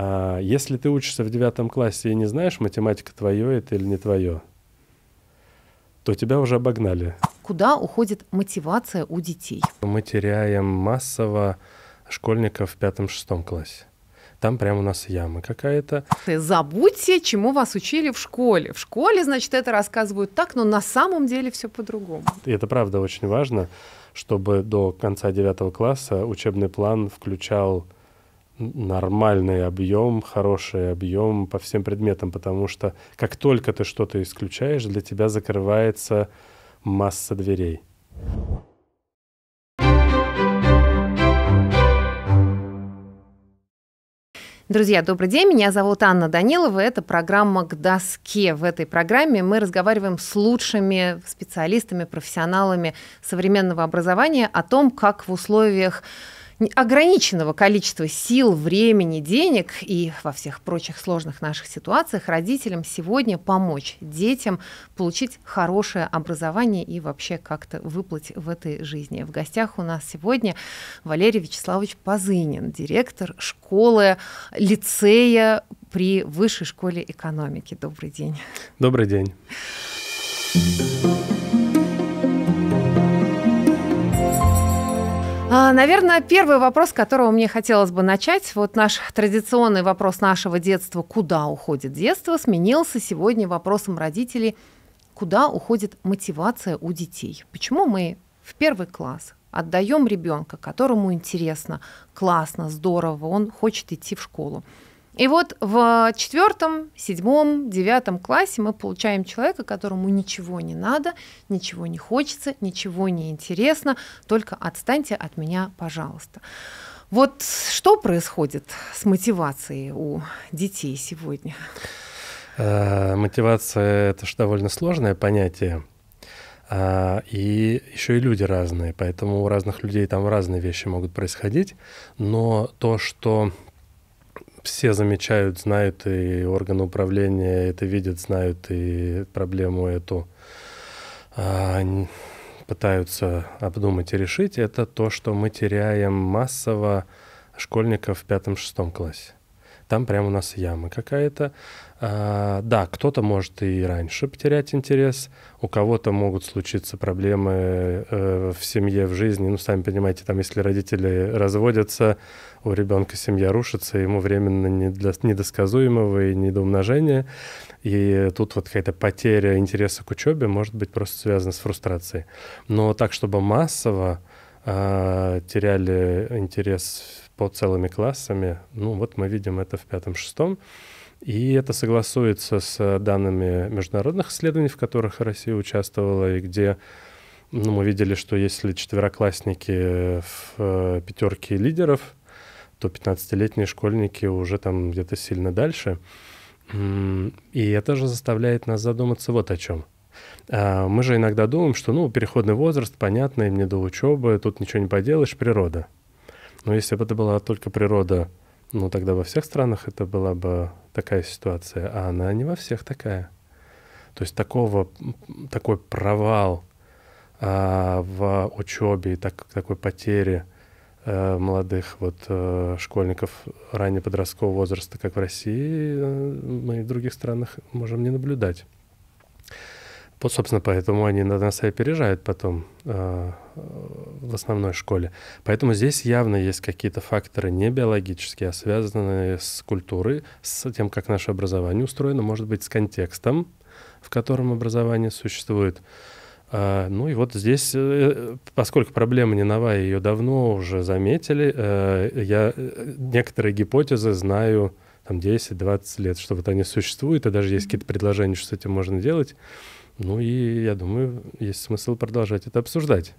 А если ты учишься в девятом классе и не знаешь, математика твое это или не твое, то тебя уже обогнали. Куда уходит мотивация у детей? Мы теряем массово школьников в пятом-шестом классе. Там прямо у нас яма какая-то. Забудьте, чему вас учили в школе. В школе, значит, это рассказывают так, но на самом деле все по-другому. И это правда очень важно, чтобы до конца девятого класса учебный план включал нормальный объем, хороший объем по всем предметам, потому что как только ты что-то исключаешь, для тебя закрывается масса дверей. Друзья, добрый день. Меня зовут Анна Данилова. Это программа «К доске». В этой программе мы разговариваем с лучшими специалистами, профессионалами современного образования о том, как в условиях ограниченного количества сил, времени, денег и во всех прочих сложных наших ситуациях родителям сегодня помочь детям получить хорошее образование и вообще как-то выплыть в этой жизни. В гостях у нас сегодня Валерий Вячеславович Пазынин, директор школы, лицея при Высшей школе экономики. Добрый день. Добрый день. А, наверное, первый вопрос, с которого мне хотелось бы начать, вот наш традиционный вопрос нашего детства, куда уходит детство, сменился сегодня вопросом родителей, куда уходит мотивация у детей. Почему мы в первый класс отдаем ребенка, которому интересно, классно, здорово, он хочет идти в школу. И вот в четвертом, седьмом, девятом классе мы получаем человека, которому ничего не надо, ничего не хочется, ничего не интересно, только отстаньте от меня, пожалуйста. Вот что происходит с мотивацией у детей сегодня? Э, мотивация – это же довольно сложное понятие. А, и еще и люди разные, поэтому у разных людей там разные вещи могут происходить. Но то, что все замечают, знают, и органы управления это видят, знают, и проблему эту а, пытаются обдумать и решить, это то, что мы теряем массово школьников в пятом-шестом классе. Там прямо у нас яма какая-то. А, да, кто-то может и раньше потерять интерес, у кого-то могут случиться проблемы э, в семье, в жизни. Ну, сами понимаете, там, если родители разводятся, у ребенка семья рушится, ему временно не для, недосказуемого и не до умножения. И тут вот какая-то потеря интереса к учебе может быть просто связана с фрустрацией. Но так, чтобы массово э, теряли интерес по целыми классами, ну, вот мы видим это в пятом-шестом. И это согласуется с э, данными международных исследований, в которых Россия участвовала, и где ну, мы видели, что если четвероклассники в э, э, пятерке лидеров, то 15-летние школьники уже там где-то сильно дальше. И это же заставляет нас задуматься вот о чем. А, мы же иногда думаем, что, ну, переходный возраст, понятно, им не до учебы, тут ничего не поделаешь, природа. Но если бы это была только природа ну, тогда во всех странах это была бы такая ситуация, а она не во всех такая. То есть такого, такой провал а, в учебе так, такой потери а, молодых вот, а, школьников ранее подросткового возраста, как в России, э, мы в других странах можем не наблюдать. Вот, собственно, поэтому они нас и опережают потом э, в основной школе. Поэтому здесь явно есть какие-то факторы не биологические, а связанные с культурой, с тем, как наше образование устроено, может быть, с контекстом, в котором образование существует. Э, ну и вот здесь, э, поскольку проблема не новая, ее давно уже заметили, э, я э, некоторые гипотезы знаю там 10-20 лет, что вот они существуют, и даже есть какие-то предложения, что с этим можно делать. Ну и я думаю, есть смысл продолжать это обсуждать.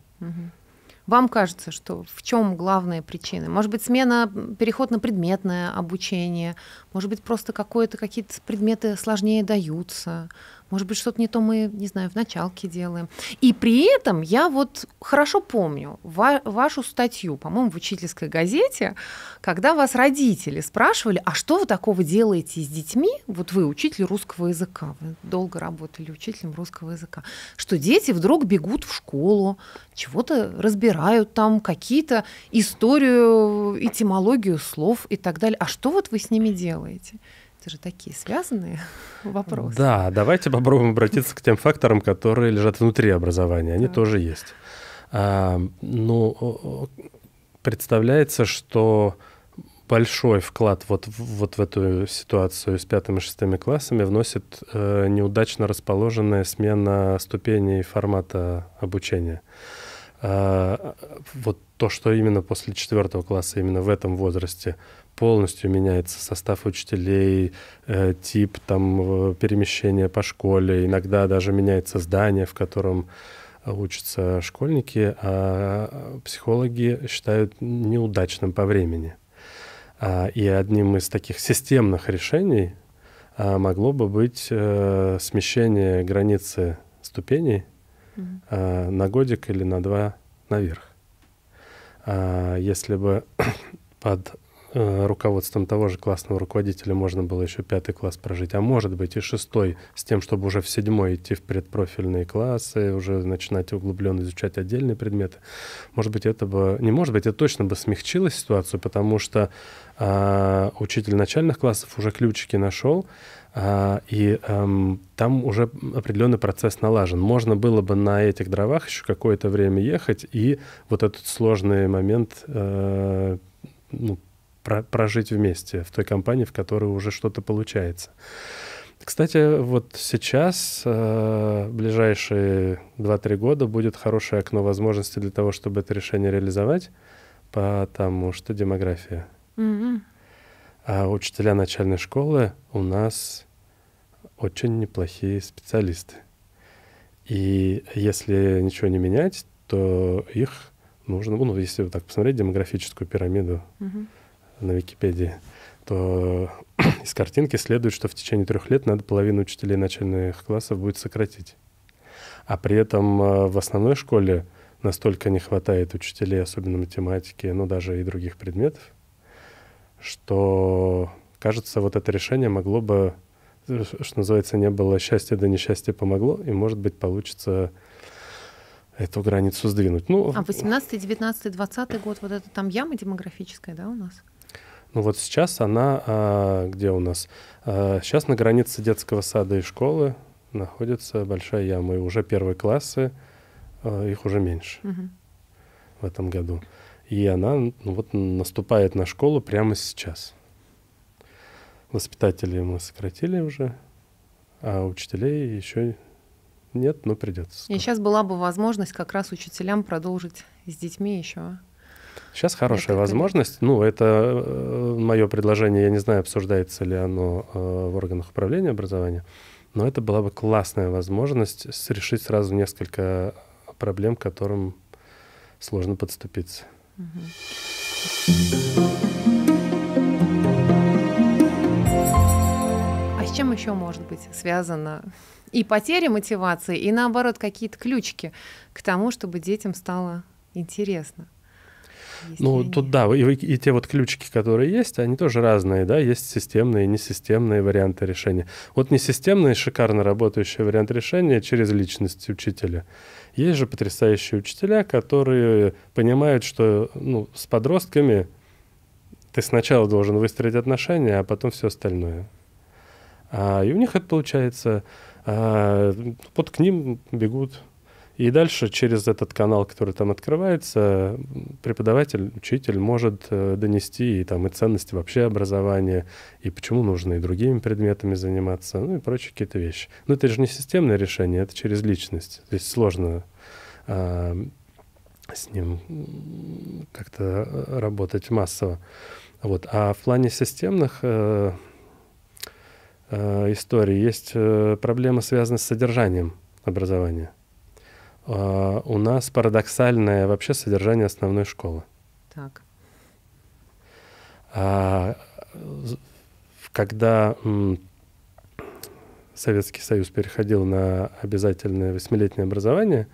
Вам кажется, что в чем главная причина? Может быть, смена, переход на предметное обучение, может быть, просто какие-то предметы сложнее даются, может быть, что-то не то мы, не знаю, в началке делаем. И при этом я вот хорошо помню ва- вашу статью, по-моему, в учительской газете, когда вас родители спрашивали, а что вы такого делаете с детьми? Вот вы учитель русского языка, вы долго работали учителем русского языка, что дети вдруг бегут в школу, чего-то разбирают там, какие-то историю, этимологию слов и так далее. А что вот вы с ними делаете? Это же такие связанные вопросы. Да, давайте попробуем обратиться к тем факторам, которые лежат внутри образования. Они да. тоже есть. А, ну, представляется, что большой вклад вот, вот в эту ситуацию с пятым и шестыми классами вносит э, неудачно расположенная смена ступеней формата обучения. Э, вот то, что именно после четвертого класса, именно в этом возрасте полностью меняется состав учителей, э, тип там э, перемещения по школе, иногда даже меняется здание, в котором э, учатся школьники, а психологи считают неудачным по времени. А, и одним из таких системных решений а, могло бы быть смещение границы ступеней mm-hmm. на годик или на два наверх. Если бы под Э, руководством того же классного руководителя можно было еще пятый класс прожить, а может быть и шестой, с тем, чтобы уже в седьмой идти в предпрофильные классы, уже начинать углубленно изучать отдельные предметы. Может быть, это бы... Не может быть, это точно бы смягчило ситуацию, потому что а, учитель начальных классов уже ключики нашел, а, и эм, там уже определенный процесс налажен. Можно было бы на этих дровах еще какое-то время ехать и вот этот сложный момент э, ну, прожить вместе в той компании, в которой уже что-то получается. Кстати, вот сейчас, в э, ближайшие 2-3 года, будет хорошее окно возможностей для того, чтобы это решение реализовать, потому что демография. Mm-hmm. А учителя начальной школы у нас очень неплохие специалисты. И если ничего не менять, то их нужно, ну, если вот так посмотреть, демографическую пирамиду, угу на Википедии, то из картинки следует, что в течение трех лет надо половину учителей начальных классов будет сократить. А при этом э, в основной школе настолько не хватает учителей, особенно математики, ну даже и других предметов, что, кажется, вот это решение могло бы, э, что называется, не было счастья, да несчастье помогло, и, может быть, получится эту границу сдвинуть. Ну, а 18, 19, 20 год, вот это там яма демографическая, да, у нас? Ну вот сейчас она, а, где у нас? А, сейчас на границе детского сада и школы находится большая яма, и уже первые классы, а, их уже меньше угу. в этом году. И она ну, вот наступает на школу прямо сейчас. Воспитателей мы сократили уже, а учителей еще нет, но придется. Скоро. И сейчас была бы возможность как раз учителям продолжить с детьми еще Сейчас хорошая это возможность. Ну, это э, мое предложение, я не знаю, обсуждается ли оно э, в органах управления образования, но это была бы классная возможность решить сразу несколько проблем, к которым сложно подступиться. А с чем еще может быть связано и потеря мотивации, и наоборот какие-то ключики к тому, чтобы детям стало интересно? ну, они... тут да, и, и те вот ключики, которые есть, они тоже разные, да, есть системные и несистемные варианты решения. Вот несистемный, шикарно работающий вариант решения через личность учителя. Есть же потрясающие учителя, которые понимают, что ну, с подростками ты сначала должен выстроить отношения, а потом все остальное. А, и у них это получается, а, ну, вот к ним бегут и дальше через этот канал, который там открывается, преподаватель, учитель может э, донести и там и ценности вообще образования, и почему нужно и другими предметами заниматься, ну и прочие какие-то вещи. Но это же не системное решение, это через личность. То есть сложно а, с ним как-то э, работать массово. Вот. А в плане системных э, э, историй есть э, проблема, связанная с содержанием образования у нас парадоксальное вообще содержание основной школы. Так. А, когда Советский Союз переходил на обязательное восьмилетнее образование,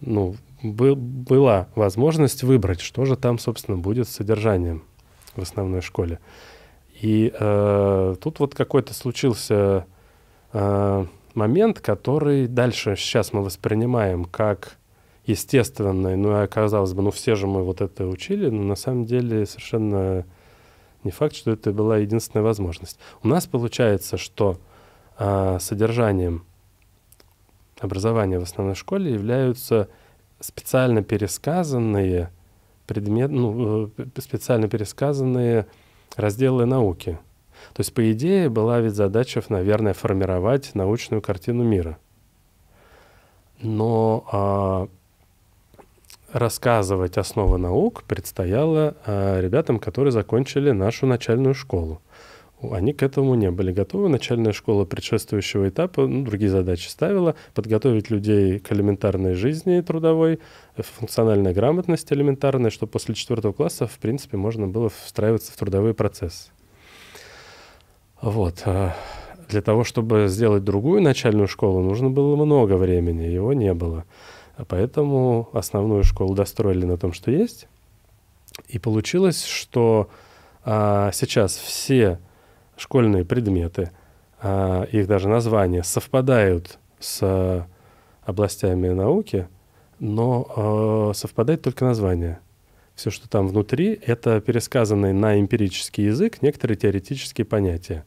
ну, был, была возможность выбрать, что же там, собственно, будет с содержанием в основной школе. И э, тут вот какой-то случился э, момент, который дальше сейчас мы воспринимаем как естественный, ну и а оказалось бы, ну все же мы вот это учили, но на самом деле совершенно не факт, что это была единственная возможность. У нас получается, что а, содержанием образования в основной школе являются специально пересказанные предметы, ну, э, специально пересказанные разделы науки. То есть, по идее, была ведь задача, наверное, формировать научную картину мира. Но а, рассказывать основы наук предстояло а, ребятам, которые закончили нашу начальную школу. Они к этому не были готовы. Начальная школа предшествующего этапа ну, другие задачи ставила. Подготовить людей к элементарной жизни трудовой, функциональной грамотности элементарной, чтобы после четвертого класса, в принципе, можно было встраиваться в трудовые процессы. Вот. Э, для того, чтобы сделать другую начальную школу, нужно было много времени, его не было. Поэтому основную школу достроили на том, что есть. И получилось, что а, сейчас все школьные предметы, а, их даже названия, совпадают с а, областями науки, но а, совпадает только название. Все, что там внутри, это пересказанные на эмпирический язык некоторые теоретические понятия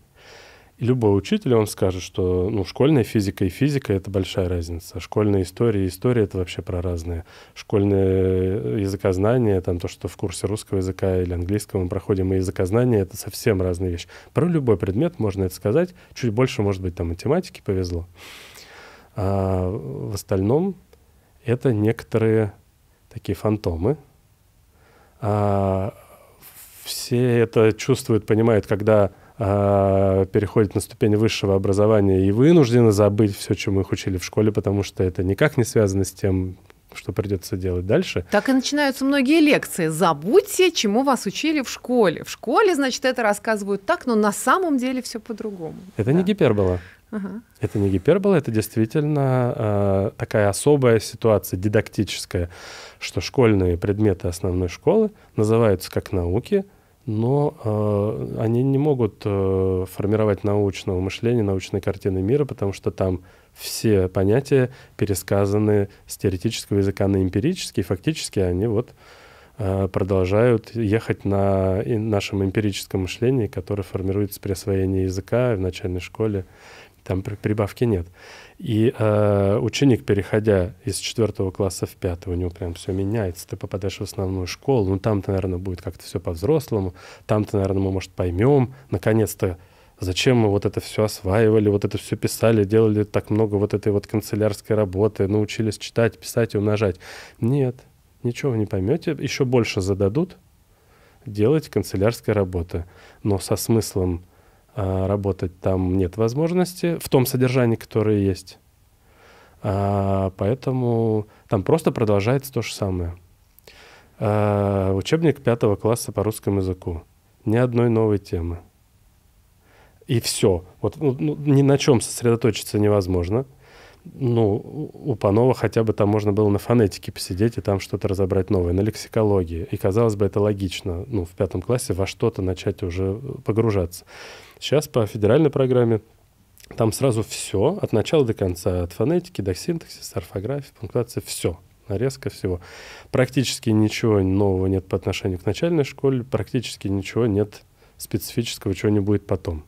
любой учитель, он скажет, что ну, школьная физика и физика — это большая разница. А школьная история и история — это вообще про разные. Школьное э, языкознание, там, то, что в курсе русского языка или английского мы проходим, и языкознание — это совсем разные вещи. Про любой предмет можно это сказать. Чуть больше, может быть, там математики повезло. А в остальном это некоторые такие фантомы. А все это чувствуют, понимают, когда а, переходят на ступень высшего образования и вынуждены забыть все, чему их учили в школе, потому что это никак не связано с тем, что придется делать дальше. Так и начинаются многие лекции. Забудьте, чему вас учили в школе. В школе, значит, это рассказывают так, но на самом деле все по-другому. Это да. не гипербола. Ага. Это не гипербола, это действительно э, такая особая ситуация дидактическая, что школьные предметы основной школы называются как науки, но э, они не могут э, формировать научного мышления, научной картины мира, потому что там все понятия пересказаны с теоретического языка на эмпирический, и фактически они вот э, продолжают ехать на нашем эмпирическом мышлении, которое формируется при освоении языка в начальной школе, там прибавки нет. И э, ученик, переходя из четвертого класса в пятый, у него прям все меняется. Ты попадаешь в основную школу, ну там-то, наверное, будет как-то все по-взрослому, там-то, наверное, мы, может, поймем, наконец-то, зачем мы вот это все осваивали, вот это все писали, делали так много вот этой вот канцелярской работы, научились читать, писать и умножать. Нет, ничего вы не поймете, еще больше зададут делать канцелярской работы, но со смыслом а, работать там нет возможности в том содержании, которое есть. А, поэтому там просто продолжается то же самое. А, учебник пятого класса по русскому языку. Ни одной новой темы. И все. Вот ну, ну, ни на чем сосредоточиться невозможно. Ну, у Панова хотя бы там можно было на фонетике посидеть и там что-то разобрать новое, на лексикологии. И, казалось бы, это логично, ну, в пятом классе во что-то начать уже э, погружаться. Сейчас по федеральной программе там сразу все, от начала до конца, от фонетики до синтаксиса, орфографии, пунктуации, все нарезка всего. Практически ничего нового нет по отношению к начальной школе, практически ничего нет специфического, чего не будет потом.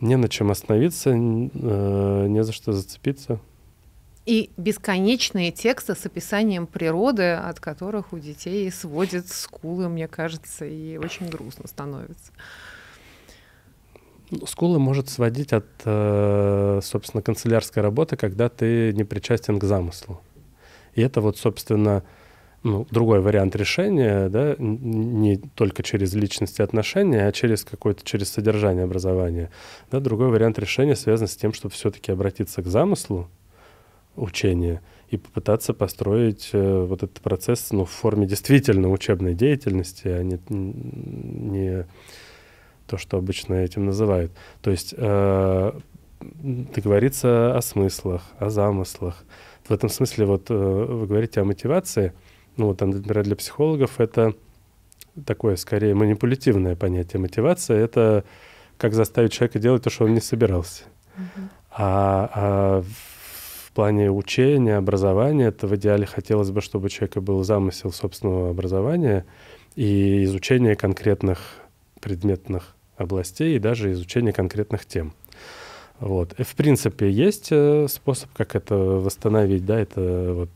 Не на чем остановиться, э, не за что зацепиться. И бесконечные тексты с описанием природы, от которых у детей сводят скулы, мне кажется, и очень грустно становится. Скулы может сводить от, э, собственно, канцелярской работы, когда ты не причастен к замыслу. И это вот, собственно, ну, другой вариант решения, да, не только через личности отношения, а через какое-то, через содержание образования. Да, другой вариант решения связан с тем, чтобы все-таки обратиться к замыслу учения и попытаться построить э, вот этот процесс ну, в форме действительно учебной деятельности, а не, не то, что обычно этим называют. То есть э, договориться о смыслах, о замыслах. В этом смысле вот э, вы говорите о мотивации. Ну вот, например, для психологов это такое скорее манипулятивное понятие. Мотивация — это как заставить человека делать то, что он не собирался. А, а в плане учения, образования, это в идеале хотелось бы, чтобы у человека был замысел собственного образования и изучение конкретных предметных областей и даже изучение конкретных тем. Вот. И в принципе, есть э, способ, как это восстановить, да, это вот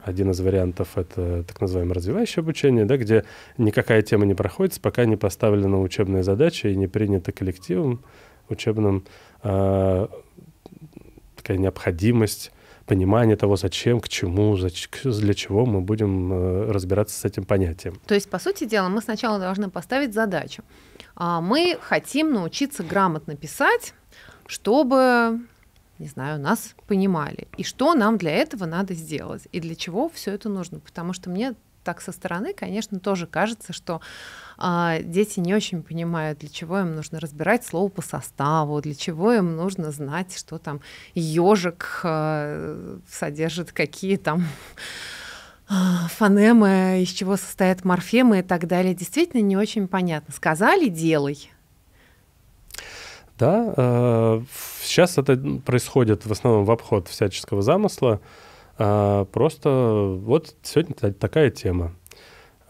один из вариантов — это так называемое развивающее обучение, да, где никакая тема не проходит, пока не поставлена учебная задача и не принята коллективом учебным э, такая необходимость понимание того, зачем, к чему, для чего мы будем э, разбираться с этим понятием. То есть, по сути дела, мы сначала должны поставить задачу, а мы хотим научиться грамотно писать, чтобы не знаю, нас понимали. И что нам для этого надо сделать, и для чего все это нужно. Потому что мне так со стороны, конечно, тоже кажется, что э, дети не очень понимают, для чего им нужно разбирать слово по составу, для чего им нужно знать, что там ежик э, содержит какие там а, фонемы, из чего состоят морфемы и так далее, действительно не очень понятно. Сказали, делай. Да, э, сейчас это происходит в основном в обход всяческого замысла. Э, просто вот сегодня такая тема.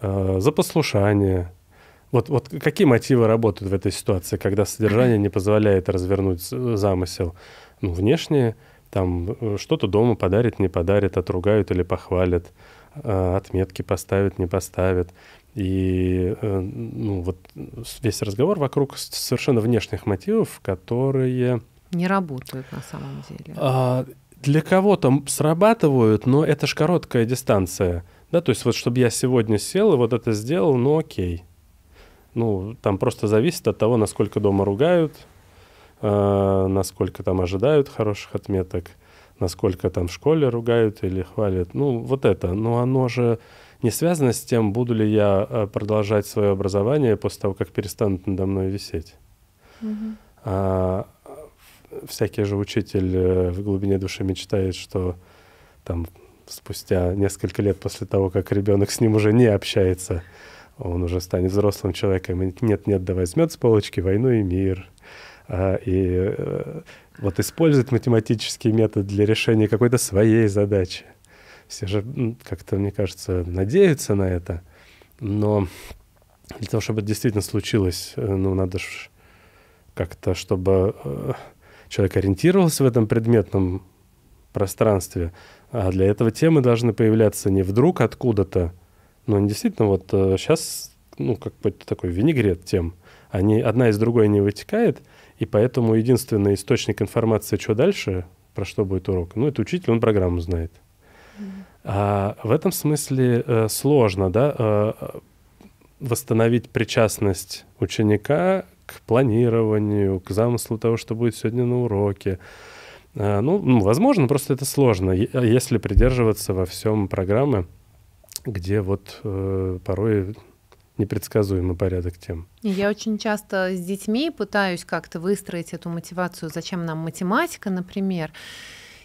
Э, за послушание. Вот, вот какие мотивы работают в этой ситуации, когда содержание не позволяет развернуть замысел? Ну, внешние, там э, что-то дома подарит, не подарит, отругают или похвалят – Э, отметки поставит, не поставит. И э, ну, вот весь разговор вокруг совершенно внешних мотивов, которые... Не работают на самом деле. А, для кого-то срабатывают, но это же короткая дистанция. Да, то есть вот чтобы я сегодня сел и вот это сделал, ну окей. Ну, там просто зависит от того, насколько дома ругают, э, насколько там ожидают хороших отметок – насколько там в школе ругают или хвалят. Ну, вот это. Но оно же не связано с тем, буду ли я э, продолжать свое образование после того, как перестанут надо мной висеть. Угу. А, всякий же учитель э, в глубине души мечтает, что там спустя несколько лет после того, как ребенок с ним уже не общается, он уже станет взрослым человеком. Нет-нет, да возьмет с полочки «Войну и мир», а, и э, вот использует математический метод для решения какой-то своей задачи. Все же как-то, мне кажется, надеются на это, но для того, чтобы это действительно случилось, э, ну, надо же как-то, чтобы э, человек ориентировался в этом предметном пространстве. А для этого темы должны появляться не вдруг откуда-то, но ну, действительно вот сейчас, э, ну, как бы такой винегрет тем. Они одна из другой не вытекает — и поэтому единственный источник информации, что дальше, про что будет урок, ну, это учитель, он программу знает. А в этом смысле э, сложно, да, э, восстановить причастность ученика к планированию, к замыслу того, что будет сегодня на уроке. Э, ну, ну, возможно, просто это сложно, если придерживаться во всем программы, где вот порой непредсказуемый порядок тем. Я очень часто с детьми пытаюсь как-то выстроить эту мотивацию, зачем нам математика, например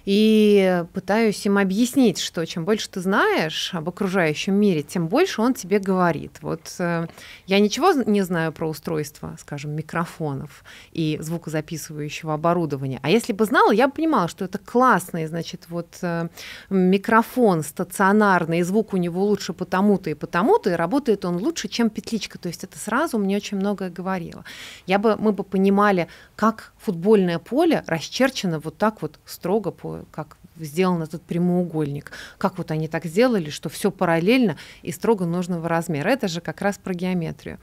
и пытаюсь им объяснить, что чем больше ты знаешь об окружающем мире, тем больше он тебе говорит. Вот э, я ничего не знаю про устройство, скажем, микрофонов и звукозаписывающего оборудования. А если бы знала, я бы понимала, что это классный, значит, вот э, микрофон стационарный, и звук у него лучше потому-то и потому-то, и работает он лучше, чем петличка. То есть это сразу мне очень многое говорило. Я бы, мы бы понимали, как футбольное поле расчерчено вот так вот строго по такое, как сделан этот прямоугольник. Как вот они так сделали, что все параллельно и строго нужного размера. Это же как раз про геометрию.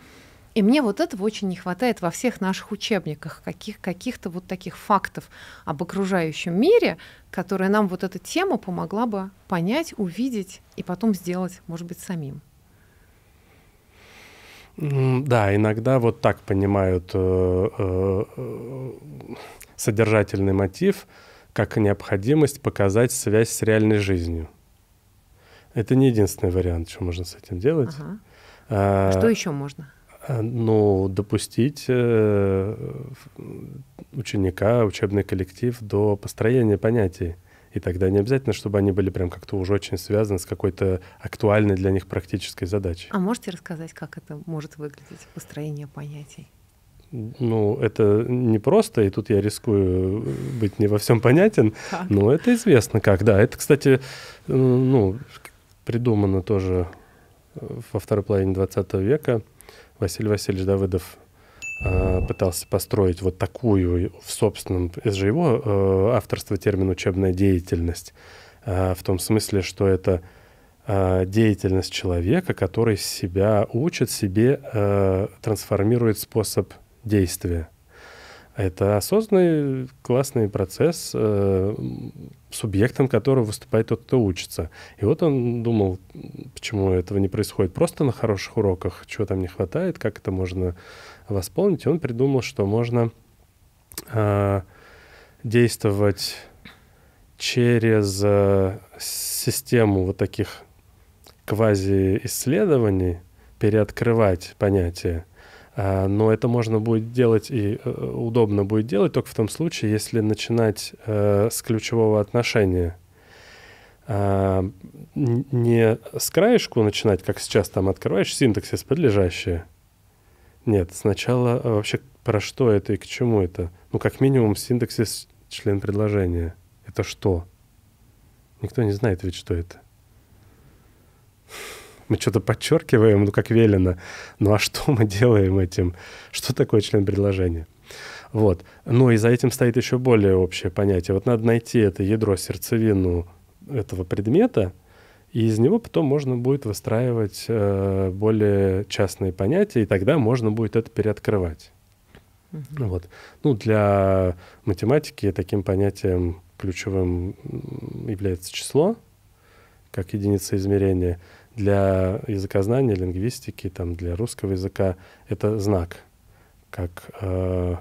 И мне вот этого очень не хватает во всех наших учебниках, каких, каких-то вот таких фактов об окружающем мире, которые нам вот эта тема помогла бы понять, увидеть и потом сделать, может быть, самим. Да, иногда вот так понимают э, э, э содержательный мотив – как необходимость показать связь с реальной жизнью. Это не единственный вариант, что можно с этим делать. Ага. А, что еще можно? А, ну, допустить э, ученика, учебный коллектив до построения понятий. И тогда не обязательно, чтобы они были прям как-то уже очень связаны с какой-то актуальной для них практической задачей. А можете рассказать, как это может выглядеть, построение понятий? ну, это не просто, и тут я рискую быть не во всем понятен, как? но это известно как, да. Это, кстати, ну, придумано тоже э, во второй половине 20 века. Василий Васильевич Давыдов э, пытался построить вот такую в собственном, из же его э, авторства термин «учебная деятельность», в том смысле, что это деятельность человека, который себя учит, себе трансформирует способ действия. Это осознанный классный процесс, э, субъектом которого выступает тот, кто учится. И вот он думал, почему этого не происходит. Просто на хороших уроках, чего там не хватает, как это можно восполнить. И он придумал, что можно э, действовать через э, систему вот таких квази-исследований, переоткрывать понятия Э, но это можно будет делать и э, удобно будет делать только в том случае, если начинать э, с ключевого отношения. Не с краешку начинать, как сейчас там открываешь синтаксис подлежащее. Нет, сначала вообще про что это и к чему это? Ну, как минимум, синтаксис член предложения. Это что? Никто не знает ведь, что это мы что-то подчеркиваем, ну, как велено. Ну, а что мы делаем этим? Что такое член предложения? Вот. ну и за этим стоит еще более общее понятие. Вот надо найти это ядро, сердцевину этого предмета, и из него потом можно будет выстраивать э, более частные понятия, и тогда можно будет это переоткрывать. Mm -hmm. Вот. Ну, для математики таким понятием ключевым является число, как единица измерения — для языкознания, лингвистики, там, для русского языка это знак, как э,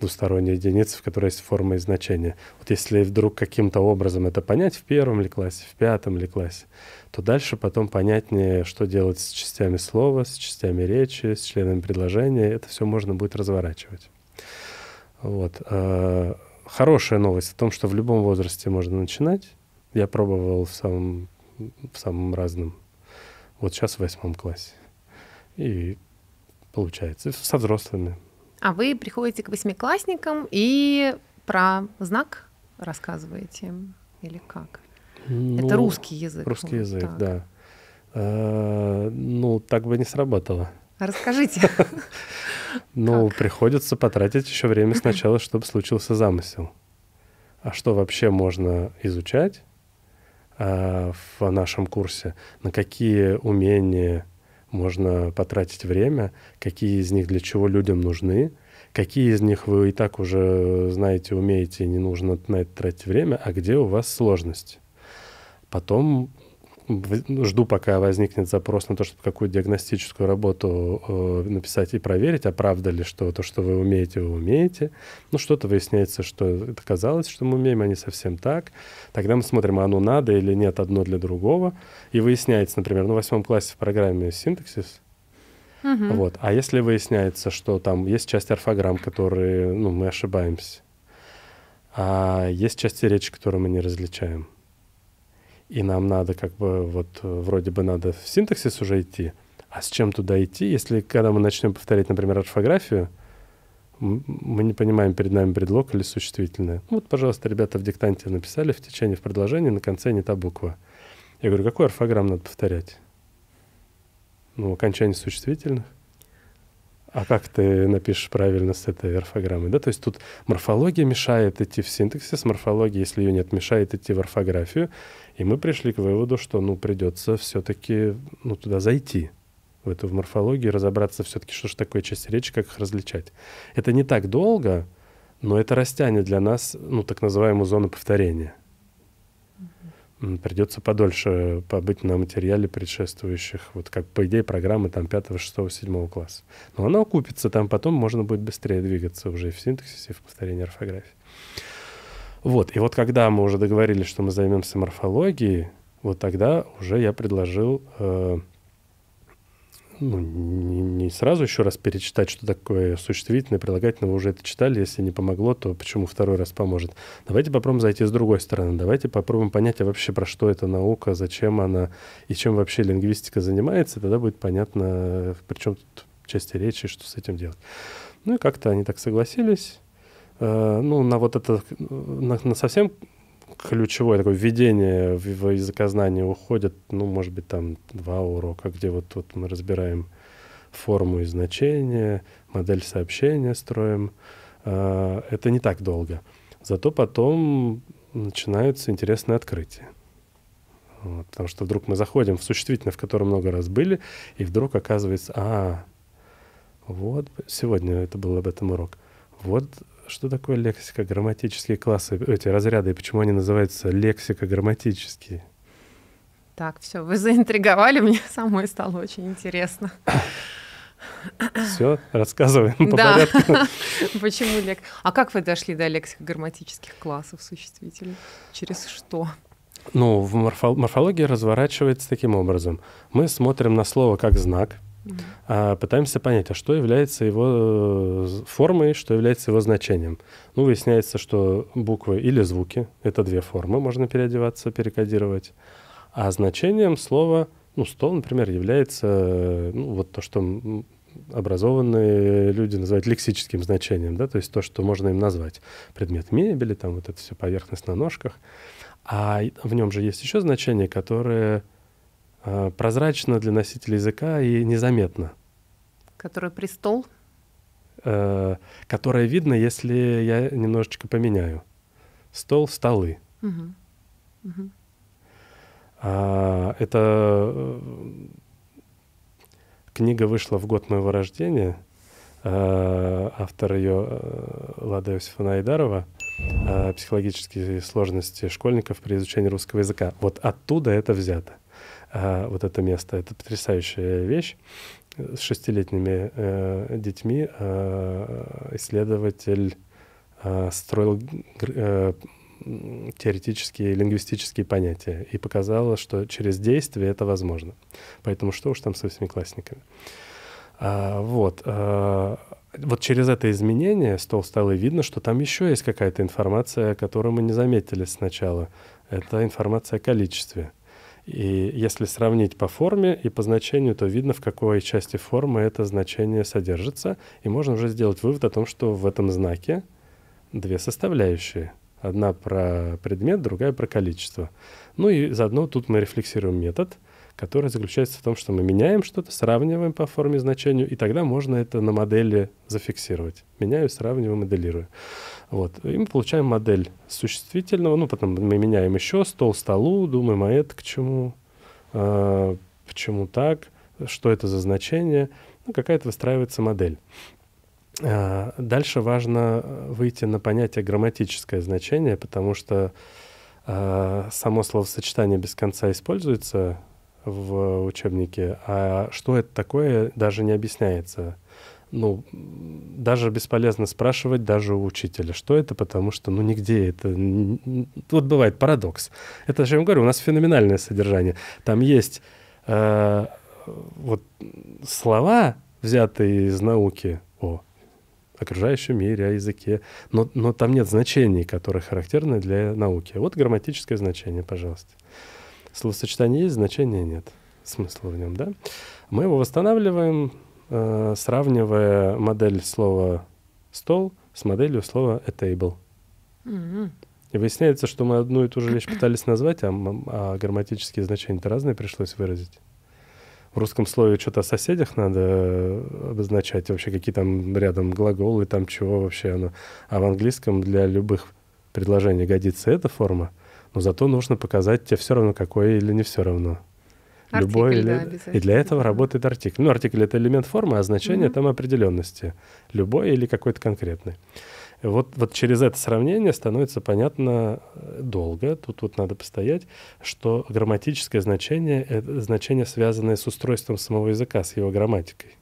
двусторонняя единица, в которой есть форма и значение. Вот если вдруг каким-то образом это понять в первом ли классе, в пятом ли классе, то дальше потом понятнее, что делать с частями слова, с частями речи, с членами предложения. Это все можно будет разворачивать. Вот. Э, хорошая новость о том, что в любом возрасте можно начинать. Я пробовал в самом, в самом разном вот сейчас в восьмом классе. И получается, со взрослыми. А вы приходите к восьмиклассникам и про знак рассказываете или как? Ну, Это русский язык. Русский вот язык, так. да. А, ну, так бы не сработало. Расскажите. Ну, приходится потратить еще время сначала, чтобы случился замысел. А что вообще можно изучать? Э, в нашем курсе, на какие умения можно потратить время, какие из них для чего людям нужны, какие из них вы и так уже знаете, умеете, и не нужно на это тратить время, а где у вас сложности. Потом жду, пока возникнет запрос на то, чтобы какую-то диагностическую работу э, написать и проверить, а правда ли, что то, что вы умеете, вы умеете. Ну, что-то выясняется, что это казалось, что мы умеем, а не совсем так. Тогда мы смотрим, а оно ну надо или нет одно для другого. И выясняется, например, на ну, восьмом классе в программе синтаксис, Угу. Вот. А если выясняется, что там есть часть орфограмм, которые ну, мы ошибаемся, а есть части речи, которые мы не различаем, и нам надо как бы вот э, вроде бы надо в синтаксис уже идти, а с чем туда идти, если когда мы начнем повторять, например, орфографию, мы не понимаем, перед нами предлог или существительное. Ну вот, пожалуйста, ребята в диктанте написали в течение в предложении, на конце не та буква. Я говорю, какой орфограмм надо повторять? Ну, окончание существительных. А как ты напишешь правильно с этой орфограммой? Да, то есть тут морфология мешает идти в синтаксис, морфология, если ее нет, мешает идти в орфографию. И мы пришли к выводу, что ну, придется все-таки ну, туда зайти, в эту в морфологию, разобраться все-таки, что же такое часть речи, как их различать. Это не так долго, но это растянет для нас ну, так называемую зону повторения. Придется подольше побыть на материале предшествующих, вот как, по идее, программы там 5, 6, 7 класса. Но она окупится, там потом можно будет быстрее двигаться уже и в синтаксисе, и в повторении орфографии. Вот, и вот когда мы уже договорились, что мы займемся морфологией, вот тогда уже я предложил э, ну, не, не сразу еще раз перечитать, что такое существительное, прилагательное, вы уже это читали, если не помогло, то почему второй раз поможет. Давайте попробуем зайти с другой стороны, давайте попробуем понять а вообще, про что эта наука, зачем она и чем вообще лингвистика занимается, тогда будет понятно, э, причем тут части речи, что с этим делать. Ну и как-то они так согласились, Э, ну, на вот это, на, на совсем ключевое такое введение в, в языкознание уходит, ну, может быть, там два урока, где вот тут мы разбираем форму и значение, модель сообщения строим. Э, это не так долго. Зато потом начинаются интересные открытия. Вот, потому что вдруг мы заходим в существительное, в котором много раз были, и вдруг оказывается, а, вот, сегодня это был об этом урок. Вот что такое лексика, грамматические классы, эти разряды, и почему они называются лексика грамматические Так, все, вы заинтриговали, мне самой стало очень интересно. Все, рассказываем по да. порядку. Почему лек? А как вы дошли до лексико-грамматических классов существительных? Через что? Ну, в морфологии разворачивается таким образом. Мы смотрим на слово как знак — а пытаемся понять, а что является его э, формой, что является его значением. Ну, выясняется, что буквы или звуки — это две формы, можно переодеваться, перекодировать. А значением слова, ну, стол, например, является, э, ну, вот то, что образованные люди называют лексическим значением, да, то есть то, что можно им назвать. Предмет мебели, там вот это все поверхность на ножках. А в нем же есть еще значения, которые Э, прозрачно для носителя языка и незаметно. Которая престол? Э, которая видно, если я немножечко поменяю. Стол, столы. Угу. Угу. это э, книга вышла в год моего рождения. автор ее Лада Иосифовна Айдарова «Психологические сложности школьников при изучении русского языка». Вот оттуда это взято. А вот это место. Это потрясающая вещь с шестилетними э, детьми э, исследователь э, строил э, теоретические лингвистические понятия и показала, что через действие это возможно. Поэтому что уж там с восьмиклассниками. А, вот. А, вот через это изменение с Толсталой видно, что там еще есть какая-то информация, которую мы не заметили сначала. Это информация о количестве. И если сравнить по форме и по значению, то видно, в какой части формы это значение содержится. И можно уже сделать вывод о том, что в этом знаке две составляющие. Одна про предмет, другая про количество. Ну и заодно тут мы рефлексируем метод, который заключается в том, что мы меняем что-то, сравниваем по форме и значению, и тогда можно это на модели зафиксировать. Меняю, сравниваю, моделирую. Вот. И мы получаем модель существительного, ну, потом мы меняем еще стол, столу, думаем, а это к чему, а, почему так, что это за значение, ну, какая-то выстраивается модель. А, дальше важно э, выйти на понятие грамматическое значение, потому что а, само словосочетание без конца используется в учебнике, а что это такое, даже не объясняется ну, даже бесполезно спрашивать даже у учителя, что это, потому что, ну, нигде это... Вот бывает парадокс. Это, же я вам говорю, у нас феноменальное содержание. Там есть э, вот слова, взятые из науки о окружающем мире, о языке, но, но там нет значений, которые характерны для науки. Вот грамматическое значение, пожалуйста. Словосочетание есть, значения нет. Смысла в нем, да? Мы его восстанавливаем, Э, сравнивая модель слова «стол» с моделью слова «a И выясняется, что мы одну и ту же вещь пытались назвать, а, а грамматические значения-то разные пришлось выразить. В русском слове что-то о соседях надо э, обозначать, вообще какие там рядом глаголы, там чего вообще оно. А в английском для любых предложений годится эта форма, но зато нужно показать тебе все равно какое или не все равно. Артикль, любой да, или... И для этого работает артикль. Ну, артикль — это элемент формы, а значение угу. там определенности. Любой или какой-то конкретный. Вот, вот через это сравнение становится понятно э, долго, тут вот надо постоять, что грамматическое значение — это значение, связанное с устройством самого языка, с его грамматикой.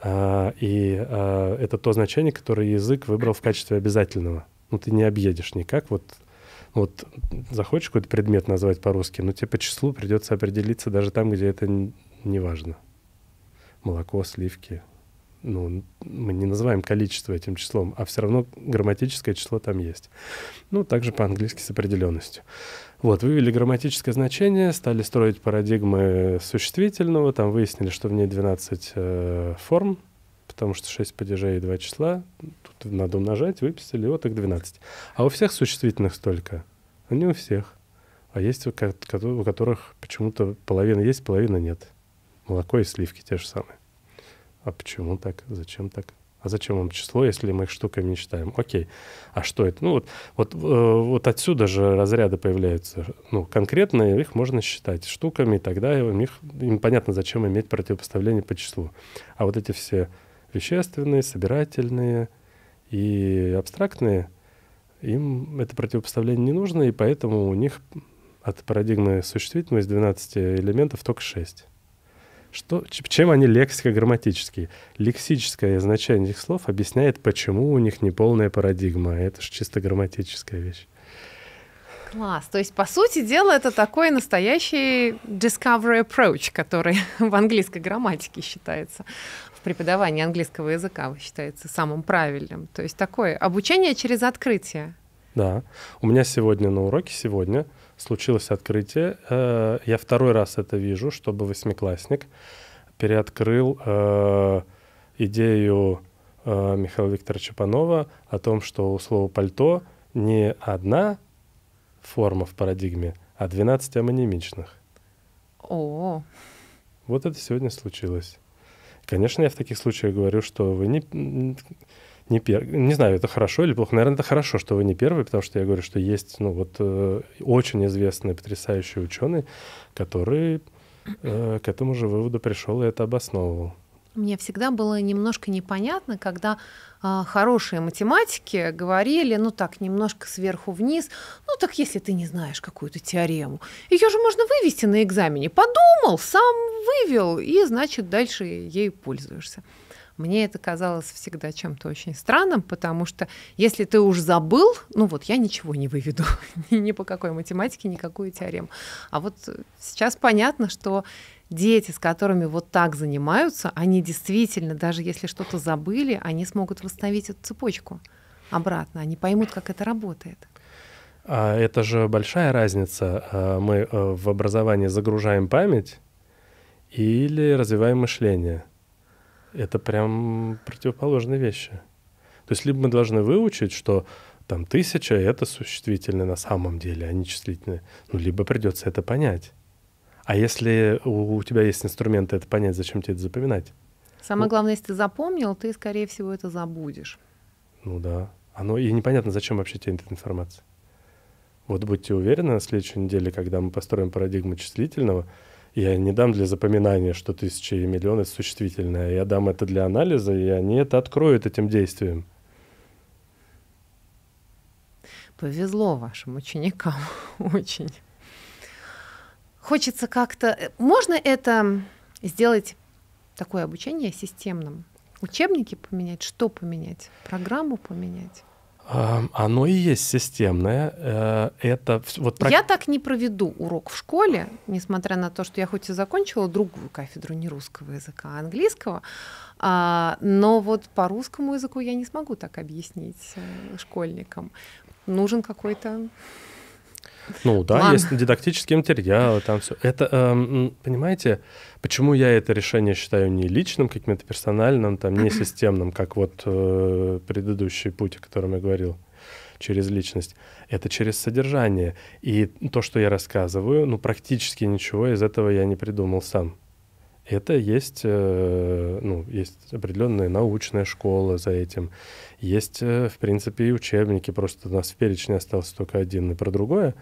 А, и а, это то значение, которое язык выбрал в качестве обязательного. Ну, ты не объедешь никак, вот вот захочешь какой-то предмет назвать по-русски, но ну, тебе по числу придется определиться даже там, где это не важно. Молоко, сливки. Ну, мы не называем количество этим числом, а все равно грамматическое число там есть. Ну, также по-английски с определенностью. Вот, вывели грамматическое значение, стали строить парадигмы существительного, там выяснили, что в ней 12 э, форм, потому что 6 падежей и 2 числа, тут надо умножать, выписали, вот их 12. А у всех существительных столько? Ну, не у всех. А есть у, у которых почему-то половина есть, половина нет. Молоко и сливки те же самые. А почему так? Зачем так? А зачем вам число, если мы их штуками не считаем? Окей. А что это? Ну вот, вот, э, вот отсюда же разряды появляются. Ну, конкретно их можно считать штуками, и тогда им, их, им понятно, зачем иметь противопоставление по числу. А вот эти все вещественные, собирательные и абстрактные, им это противопоставление не нужно, и поэтому у них от парадигмы существительного из 12 элементов только 6. Что, чем они лексико-грамматические? Лексическое значение этих слов объясняет, почему у них неполная парадигма. Это же чисто грамматическая вещь. Класс. То есть, по сути дела, это такой настоящий discovery approach, который в английской грамматике считается преподавании английского языка считается самым правильным. То есть такое обучение через открытие. Да. У меня сегодня на уроке, сегодня случилось открытие. Э, я второй раз это вижу, чтобы восьмиклассник переоткрыл э, идею э, Михаила Викторовича Панова о том, что у слова «пальто» не одна форма в парадигме, а 12 амонимичных. О. Вот это сегодня случилось. Конечно, я в таких случаях говорю, что вы не, не первый. Не знаю, это хорошо или плохо. Наверное, это хорошо, что вы не первый, потому что я говорю, что есть ну, вот, э, очень известные, потрясающие ученые, которые э, к этому же выводу пришел и это обосновывал. Мне всегда было немножко непонятно, когда э, хорошие математики говорили, ну так, немножко сверху вниз, ну так если ты не знаешь какую-то теорему, ее же можно вывести на экзамене. Подумал, сам вывел, и значит дальше ей пользуешься. Мне это казалось всегда чем-то очень странным, потому что если ты уж забыл, ну вот я ничего не выведу, ни, ни по какой математике, никакую теорему. А вот сейчас понятно, что дети, с которыми вот так занимаются, они действительно, даже если что-то забыли, они смогут восстановить эту цепочку обратно. Они поймут, как это работает. А Это же большая разница. А, мы э, в образовании загружаем память или развиваем мышление. Это прям противоположные вещи. То есть либо мы должны выучить, что там тысяча — это существительное на самом деле, а не числительное. Ну, либо придется это понять. А если у тебя есть инструменты это понять, зачем тебе это запоминать? Самое ну, главное, если ты запомнил, ты, скорее всего, это забудешь. Ну да. Оно и непонятно, зачем вообще тебе эта информация. Вот будьте уверены, на следующей неделе, когда мы построим парадигму числительного, я не дам для запоминания, что тысячи и миллионы существительное. Я дам это для анализа, и они это откроют этим действием. Повезло вашим ученикам очень хочется как-то... Э, можно это сделать, такое обучение системным? Учебники поменять? Что поменять? Программу поменять? Оно и есть системное. Э, это вот Я так не проведу урок в школе, несмотря на то, что я хоть и закончила другую кафедру не русского языка, а английского, а, но вот по русскому языку я не смогу так объяснить э, школьникам. Нужен какой-то ну да, План. есть дидактические материалы, там все. Это, эм, понимаете, почему я это решение считаю не личным, каким-то персональным, там, не системным, как вот э, предыдущий путь, о котором я говорил, через личность. Это через содержание. И то, что я рассказываю, ну практически ничего из этого я не придумал сам. Это есть, э, ну, есть определенная научная школа за этим. Есть, э, в принципе, и учебники, просто у нас в перечне остался только один и про другое.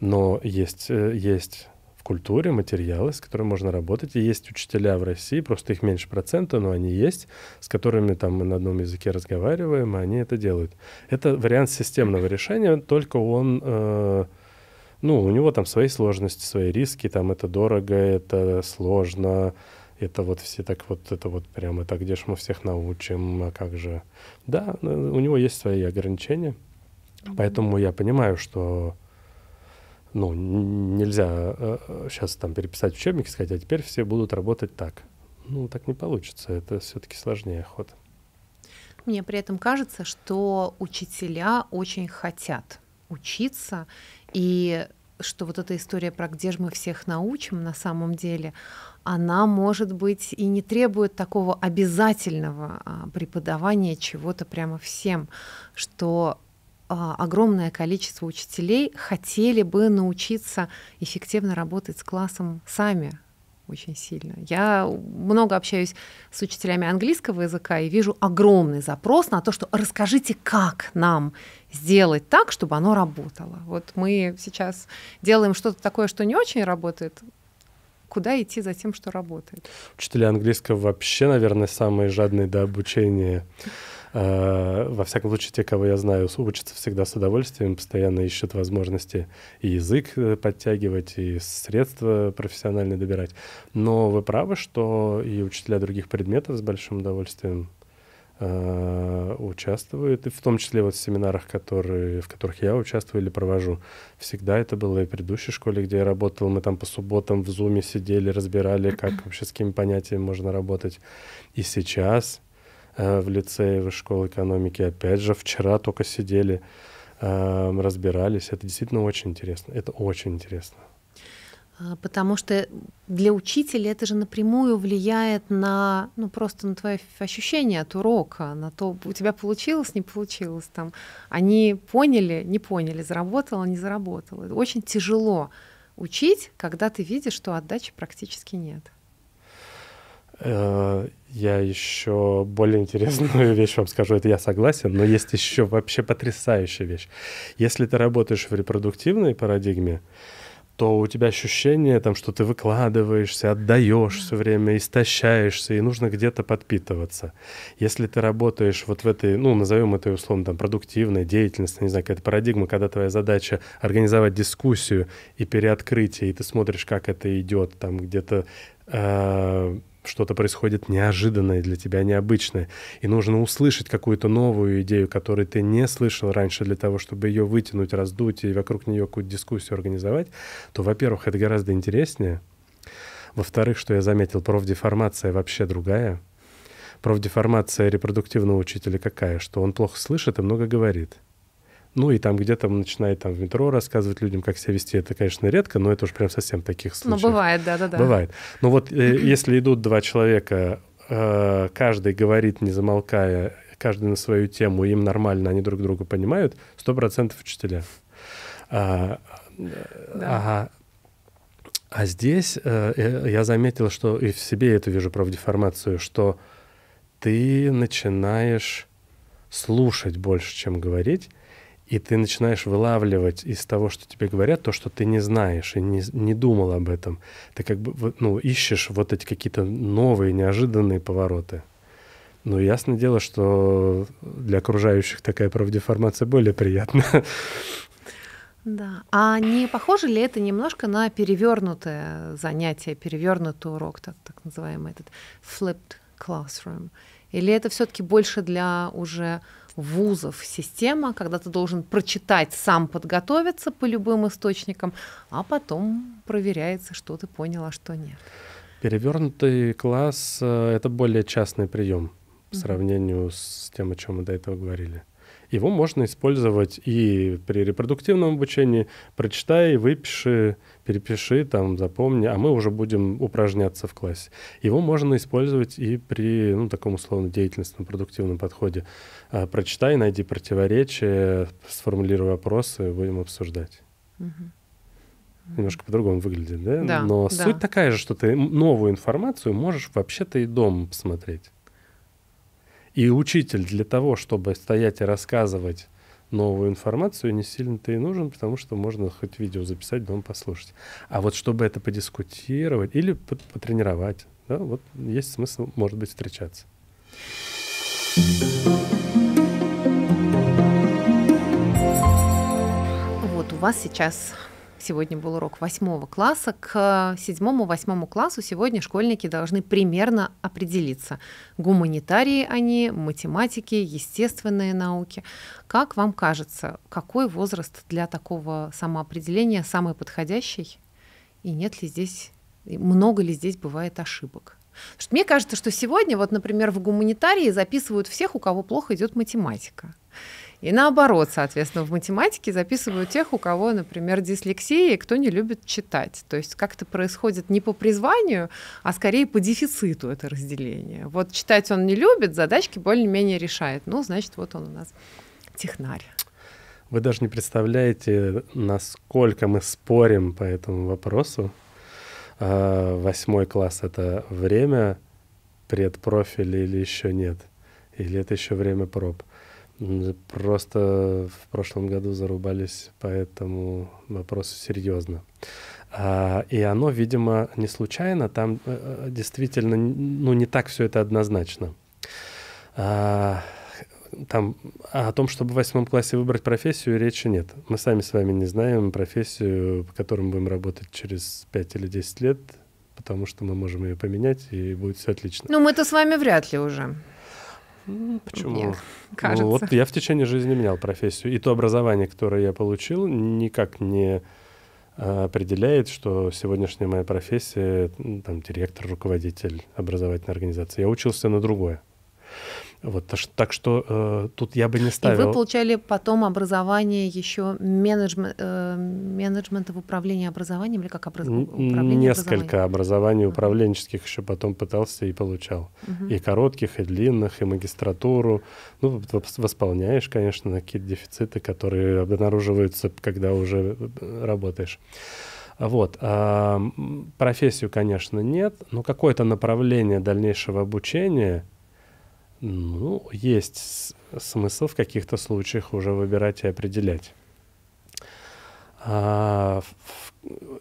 Но есть, э, есть в культуре материалы, с которыми можно работать. И есть учителя в России, просто их меньше процента, но они есть, с которыми там мы на одном языке разговариваем, и они это делают. Это вариант системного решения, только он ну, у него там свои сложности, свои риски, там это дорого, это сложно, это вот все так вот, это вот прямо так, где же мы всех научим, а как же. Да, ну, у него есть свои ограничения, поэтому я понимаю, что ну, нельзя сейчас э, э, там переписать учебники, сказать, а теперь все будут работать так. Ну, так не получится, это все-таки сложнее ход. Мне при этом кажется, что учителя очень хотят учиться и что вот эта история про где же мы всех научим на самом деле, она, может быть, и не требует такого обязательного а, преподавания чего-то прямо всем, что а, огромное количество учителей хотели бы научиться эффективно работать с классом сами, очень сильно. Я много общаюсь с учителями английского языка и вижу огромный запрос на то, что расскажите, как нам сделать так, чтобы оно работало. Вот мы сейчас делаем что-то такое, что не очень работает, куда идти за тем, что работает. Учителя английского вообще, наверное, самые жадные до обучения Э, во всяком случае, те, кого я знаю, учатся всегда с удовольствием, постоянно ищут возможности и язык э, подтягивать, и средства профессиональные добирать. Но вы правы, что и учителя других предметов с большим удовольствием э, участвуют, и в том числе вот в семинарах, которые, в которых я участвую или провожу. Всегда это было и в предыдущей школе, где я работал, мы там по субботам в зуме сидели, разбирали, как вообще с какими понятиями можно работать. И сейчас Э, в лицее школе экономики. Опять же, вчера только сидели, э, разбирались. Это действительно очень интересно. Это очень интересно. А, потому что для учителя это же напрямую влияет на, ну, просто на твое ощущение от урока, на то, у тебя получилось, не получилось. Там. Они поняли, не поняли, заработало, не заработало. Очень тяжело учить, когда ты видишь, что отдачи практически нет. Э, я еще более интересную вещь вам скажу, это я согласен, но есть еще вообще потрясающая вещь. Если ты работаешь в репродуктивной парадигме, то у тебя ощущение, там, что ты выкладываешься, отдаешь все время, истощаешься, и нужно где-то подпитываться. Если ты работаешь вот в этой, ну, назовем это условно, там, продуктивной, деятельности, не знаю, какая-то парадигма, когда твоя задача организовать дискуссию и переоткрытие, и ты смотришь, как это идет, там, где-то э, что-то происходит неожиданное для тебя, необычное, и нужно услышать какую-то новую идею, которую ты не слышал раньше для того, чтобы ее вытянуть, раздуть и вокруг нее какую-то дискуссию организовать, то, во-первых, это гораздо интереснее. Во-вторых, что я заметил, профдеформация вообще другая. Профдеформация репродуктивного учителя какая? Что он плохо слышит и много говорит. Ну и там где-то начинает там в метро рассказывать людям, как себя вести. Это, конечно, редко, но это уж прям совсем таких случаев. Ну бывает, да-да-да. Бывает. Но ну, вот э, если идут два человека, э, каждый говорит, не замолкая, каждый на свою тему, им нормально, они друг друга понимают, 100% учителя. А, э, да. а, а здесь я заметил, что и в себе эту вижу деформацию что ты начинаешь слушать больше, чем говорить, и ты начинаешь вылавливать из того, что тебе говорят, то, что ты не знаешь и не, не думал об этом. Ты как бы ну, ищешь вот эти какие-то новые, неожиданные повороты. Но ну, ясное дело, что для окружающих такая правдеформация более приятна. Да. А не похоже ли это немножко на перевернутое занятие, перевернутый урок, так, так называемый этот flipped classroom? Или это все-таки больше для уже вузов система, когда ты должен прочитать, сам подготовиться по любым источникам, а потом проверяется, что ты понял, а что нет. Перевернутый класс э, — это более частный прием по сравнению с тем, о чем мы до этого говорили. Его можно использовать и при репродуктивном обучении. Прочитай, выпиши, перепиши, там, запомни, а мы уже будем упражняться в классе. Его можно использовать и при ну, таком условно деятельностном, продуктивном подходе. А, прочитай, найди противоречия, сформулируй вопросы, будем обсуждать. Немножко по-другому выглядит, да? да Но да. суть такая же, что ты новую информацию можешь вообще-то и дома посмотреть. И учитель для того, чтобы стоять и рассказывать новую информацию, не сильно-то и нужен, потому что можно хоть видео записать, дома послушать. А вот чтобы это подискутировать или потренировать, да, вот есть смысл, может быть, встречаться. Вот у вас сейчас сегодня был урок 8 класса, к 7-8 э, классу сегодня школьники должны примерно определиться, гуманитарии они, математики, естественные науки. Как вам кажется, какой возраст для такого самоопределения самый подходящий? И нет ли здесь, много ли здесь бывает ошибок? что мне кажется, что сегодня, вот, например, в гуманитарии записывают всех, у кого плохо идет математика. И наоборот, соответственно, в математике записывают тех, у кого, например, дислексия, и кто не любит читать. То есть как-то происходит не по призванию, а скорее по дефициту это разделение. Вот читать он не любит, задачки более-менее решает. Ну, значит, вот он у нас технарь. Вы даже не представляете, насколько мы спорим по этому вопросу. А, восьмой класс — это время предпрофиля или еще нет? Или это еще время проб? Просто в прошлом году зарубались по этому вопросу серьезно. А, и оно, видимо, не случайно, там э, э, действительно, ну, не так все это однозначно. А, там о том, чтобы в восьмом классе выбрать профессию, речи нет. Мы сами с вами не знаем профессию, по которой мы будем работать через 5 или 10 лет, потому что мы можем ее поменять, и будет все отлично. Ну, мы-то с вами вряд ли уже. Почему? Мне ну кажется. вот я в течение жизни менял профессию. И то образование, которое я получил, никак не э, определяет, что сегодняшняя моя профессия, там, директор, руководитель образовательной организации. Я учился на другое. Вот, так что э, тут я бы не ставил. И вы получали потом образование еще менеджмент, э, менеджмента в управлении образованием или как образ... управление Несколько образований управленческих еще потом пытался и получал. Угу. И коротких, и длинных, и магистратуру. Ну, восполняешь, конечно, какие-то дефициты, которые обнаруживаются, когда уже э, работаешь. Вот. А, профессию, конечно, нет, но какое-то направление дальнейшего обучения ну, есть смысл в каких-то случаях уже выбирать и определять. А,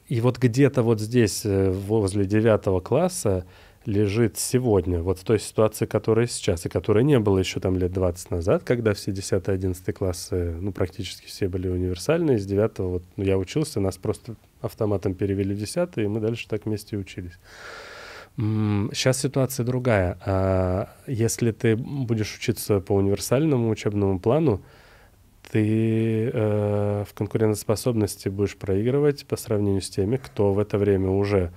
и вот где-то вот здесь, э, возле девятого класса, лежит сегодня, вот в той ситуации, которая сейчас, и которая не было еще там лет 20 назад, когда все 10-11 классы, э, ну, практически все были универсальные, из 9 вот ну, я учился, нас просто автоматом перевели в 10 и мы дальше так вместе учились. Сейчас ситуация другая. А, если ты будешь учиться по универсальному учебному плану, ты э, в конкурентоспособности будешь проигрывать по сравнению с теми, кто в это время уже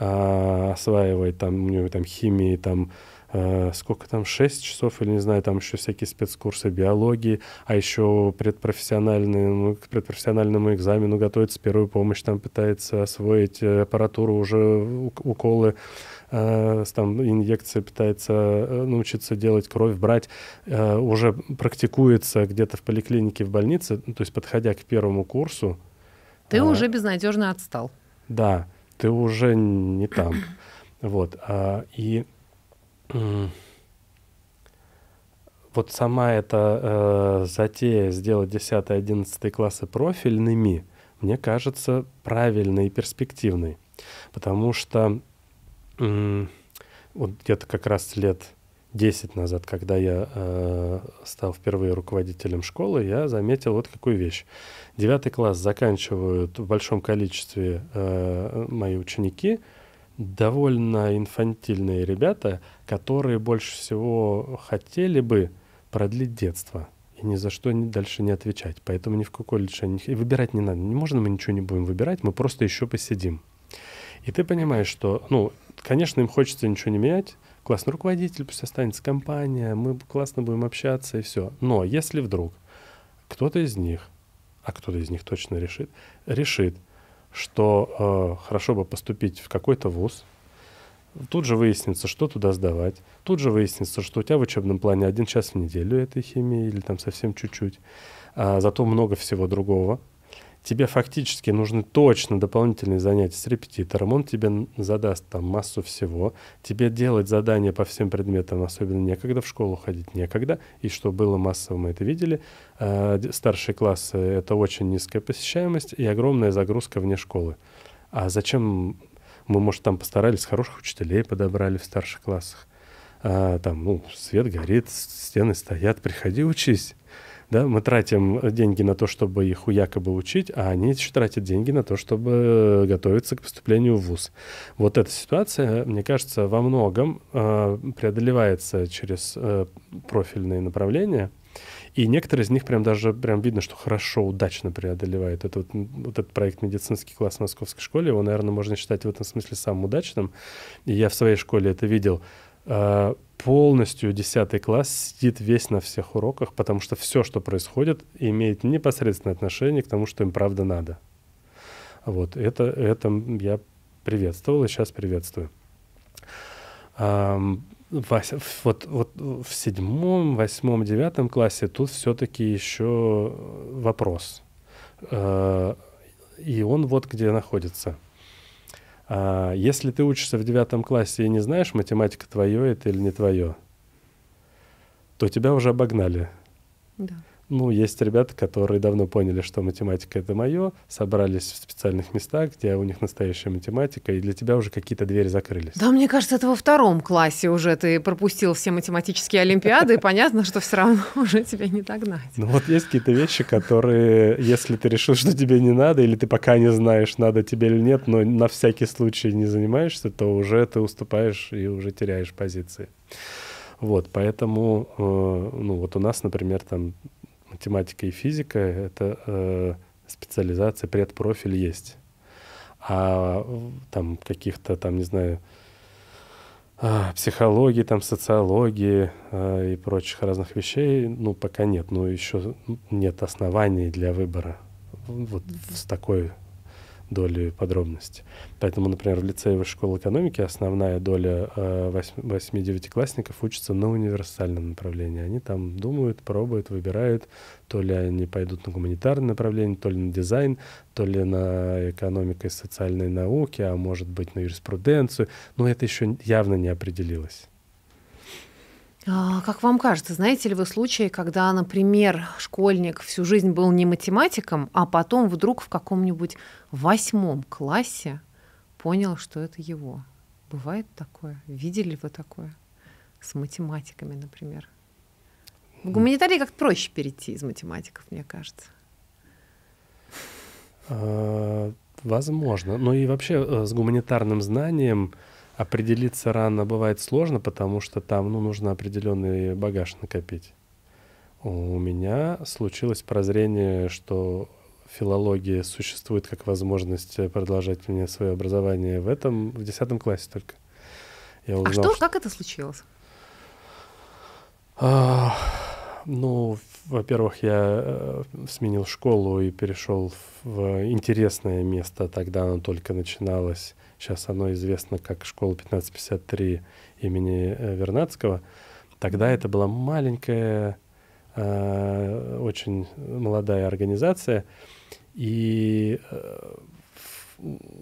а, осваивает там у него там химии, там э, сколько там, 6 часов или, не знаю, там еще всякие спецкурсы биологии, а еще предпрофессиональные ну к предпрофессиональному экзамену готовится первую помощь, там пытается освоить э, аппаратуру, уже уколы, Э, там инъекция пытается э, научиться делать кровь, брать, э, уже практикуется где-то в поликлинике, в больнице, ну, то есть подходя к первому курсу. Ты а, уже безнадежно отстал. Да, ты уже не там. Вот. А, и вот сама эта э, затея сделать 10-11 классы профильными, мне кажется правильной и перспективной. Потому что вот где-то как раз лет 10 назад, когда я э, стал впервые руководителем школы, я заметил вот какую вещь. Девятый класс заканчивают в большом количестве э, мои ученики, довольно инфантильные ребята, которые больше всего хотели бы продлить детство и ни за что дальше не отвечать. Поэтому ни в какой лечении. выбирать не надо. Не можно, мы ничего не будем выбирать, мы просто еще посидим. И ты понимаешь, что, ну, Конечно, им хочется ничего не менять. Классный руководитель, пусть останется компания, мы классно будем общаться и все. Но если вдруг кто-то из них, а кто-то из них точно решит, решит, что э, хорошо бы поступить в какой-то вуз, тут же выяснится, что туда сдавать, тут же выяснится, что у тебя в учебном плане один час в неделю этой химии или там совсем чуть-чуть, а зато много всего другого тебе фактически нужны точно дополнительные занятия с репетитором, он тебе задаст там массу всего, тебе делать задания по всем предметам особенно некогда, в школу ходить некогда, и что было массово, мы это видели. А, старшие классы — это очень низкая посещаемость и огромная загрузка вне школы. А зачем мы, может, там постарались, хороших учителей подобрали в старших классах, а, там, ну, свет горит, стены стоят, приходи учись. Да? Мы тратим деньги на то, чтобы их у якобы учить, а они еще тратят деньги на то, чтобы э, готовиться к поступлению в ВУЗ. Вот эта ситуация, мне кажется, во многом э, преодолевается через э, профильные направления. И некоторые из них прям даже прям видно, что хорошо, удачно преодолевает. Это вот, вот этот проект «Медицинский класс в московской школе», его, наверное, можно считать в этом смысле самым удачным. И я в своей школе это видел. Э, полностью 10 класс сидит весь на всех уроках, потому что все, что происходит, имеет непосредственное отношение к тому, что им правда надо. Вот, это, это я приветствовал и сейчас приветствую. Вася, вот, вот в седьмом, восьмом, девятом классе тут все-таки еще вопрос. Э, и он вот где находится – а если ты учишься в девятом классе и не знаешь, математика твое это или не твое, то тебя уже обогнали. Да. Ну, есть ребята, которые давно поняли, что математика — это мое, собрались в специальных местах, где у них настоящая математика, и для тебя уже какие-то двери закрылись. Да, мне кажется, это во втором классе уже ты пропустил все математические олимпиады, и понятно, что все равно уже тебя не догнать. Ну вот есть какие-то вещи, которые, если ты решил, что тебе не надо, или ты пока не знаешь, надо тебе или нет, но на всякий случай не занимаешься, то уже ты уступаешь и уже теряешь позиции. Вот, поэтому, э, ну вот у нас, например, там математика и физика — это э, специализация, предпрофиль есть. А там каких-то, там, не знаю, а, психологии, там, социологии э, и прочих разных вещей, ну, пока нет. Но еще нет оснований для выбора вот с такой долю подробности. Поэтому, например, в лицее высшей школы экономики основная доля э, восьми 9 классников учатся на универсальном направлении. Они там думают, пробуют, выбирают, то ли они пойдут на гуманитарное направление, то ли на дизайн, то ли на экономику и социальные науки, а может быть на юриспруденцию. Но это еще явно не определилось. А, как вам кажется, знаете ли вы случаи, когда, например, школьник всю жизнь был не математиком, а потом вдруг в каком-нибудь восьмом классе понял, что это его? Бывает такое? Видели вы такое? С математиками, например. В гуманитарии как-то проще перейти из математиков, мне кажется. А, возможно. Ну и вообще э, с гуманитарным знанием Определиться рано бывает сложно, потому что там ну, нужно определенный багаж накопить. У меня случилось прозрение, что филология существует как возможность продолжать мне свое образование в этом, в десятом классе только. Я а узнал, а что, что, как это случилось? А, ну, во-первых, я э, сменил школу и перешел в интересное место. Тогда оно только начиналось сейчас оно известно как школа 1553 имени э, Вернадского, тогда это была маленькая, э, очень молодая организация, и э,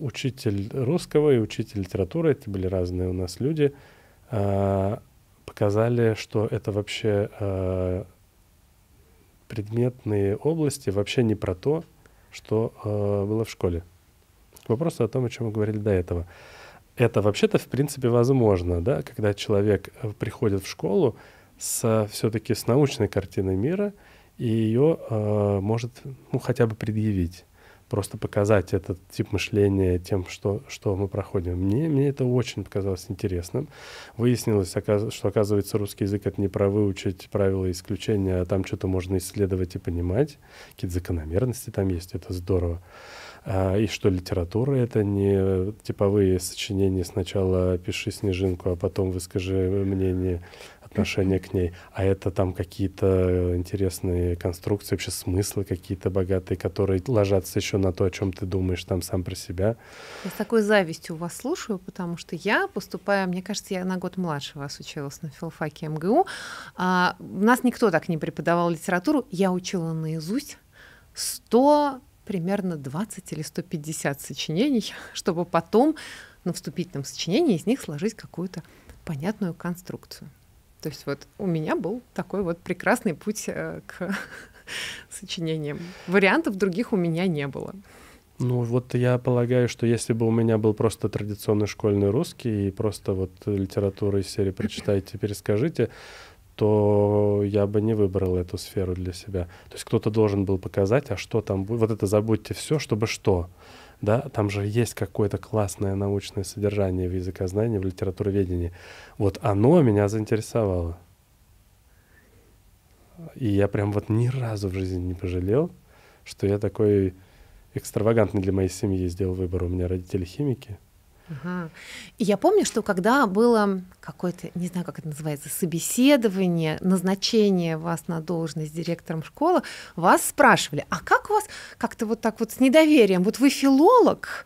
учитель русского и учитель литературы, это были разные у нас люди, показали, что это вообще предметные области, вообще не про то, что э, было в школе к вопросу о том, о чем мы говорили до этого. Это вообще-то, в принципе, возможно, да, когда человек э, приходит в школу с все-таки с научной картиной мира и ее э, может ну, хотя бы предъявить просто показать этот тип мышления тем, что, что мы проходим. Мне, мне это очень показалось интересным. Выяснилось, что, оказывается, русский язык — это не про выучить правила исключения, а там что-то можно исследовать и понимать. Какие-то закономерности там есть, это здорово. А, и что литература — это не типовые сочинения «сначала пиши снежинку, а потом выскажи мнение», отношение к ней, а это там какие-то э, интересные конструкции, вообще смыслы какие-то богатые, которые ложатся еще на то, о чем ты думаешь там сам про себя. Я с такой завистью вас слушаю, потому что я поступаю, мне кажется, я на год младше вас училась на филфаке МГУ. А, нас никто так не преподавал литературу. Я учила наизусть 100 примерно 20 или 150 сочинений, чтобы потом на вступительном сочинении из них сложить какую-то понятную конструкцию. То есть вот у меня был такой вот прекрасный путь э, к сочинениям. Вариантов других у меня не было. Ну вот я полагаю, что если бы у меня был просто традиционный школьный русский и просто вот литература из серии «Прочитайте, перескажите», то я бы не выбрал эту сферу для себя. То есть кто-то должен был показать, а что там будет. Вот это забудьте все, чтобы что да, там же есть какое-то классное научное содержание в языкознании, в литературоведении. Вот оно меня заинтересовало. И я прям вот ни разу в жизни не пожалел, что я такой экстравагантный для моей семьи сделал выбор. У меня родители химики — Ага. я помню, что когда было какое-то, не знаю, как это называется, собеседование, назначение вас на должность директором школы, вас спрашивали, а как у вас как-то вот так вот с недоверием, вот вы филолог,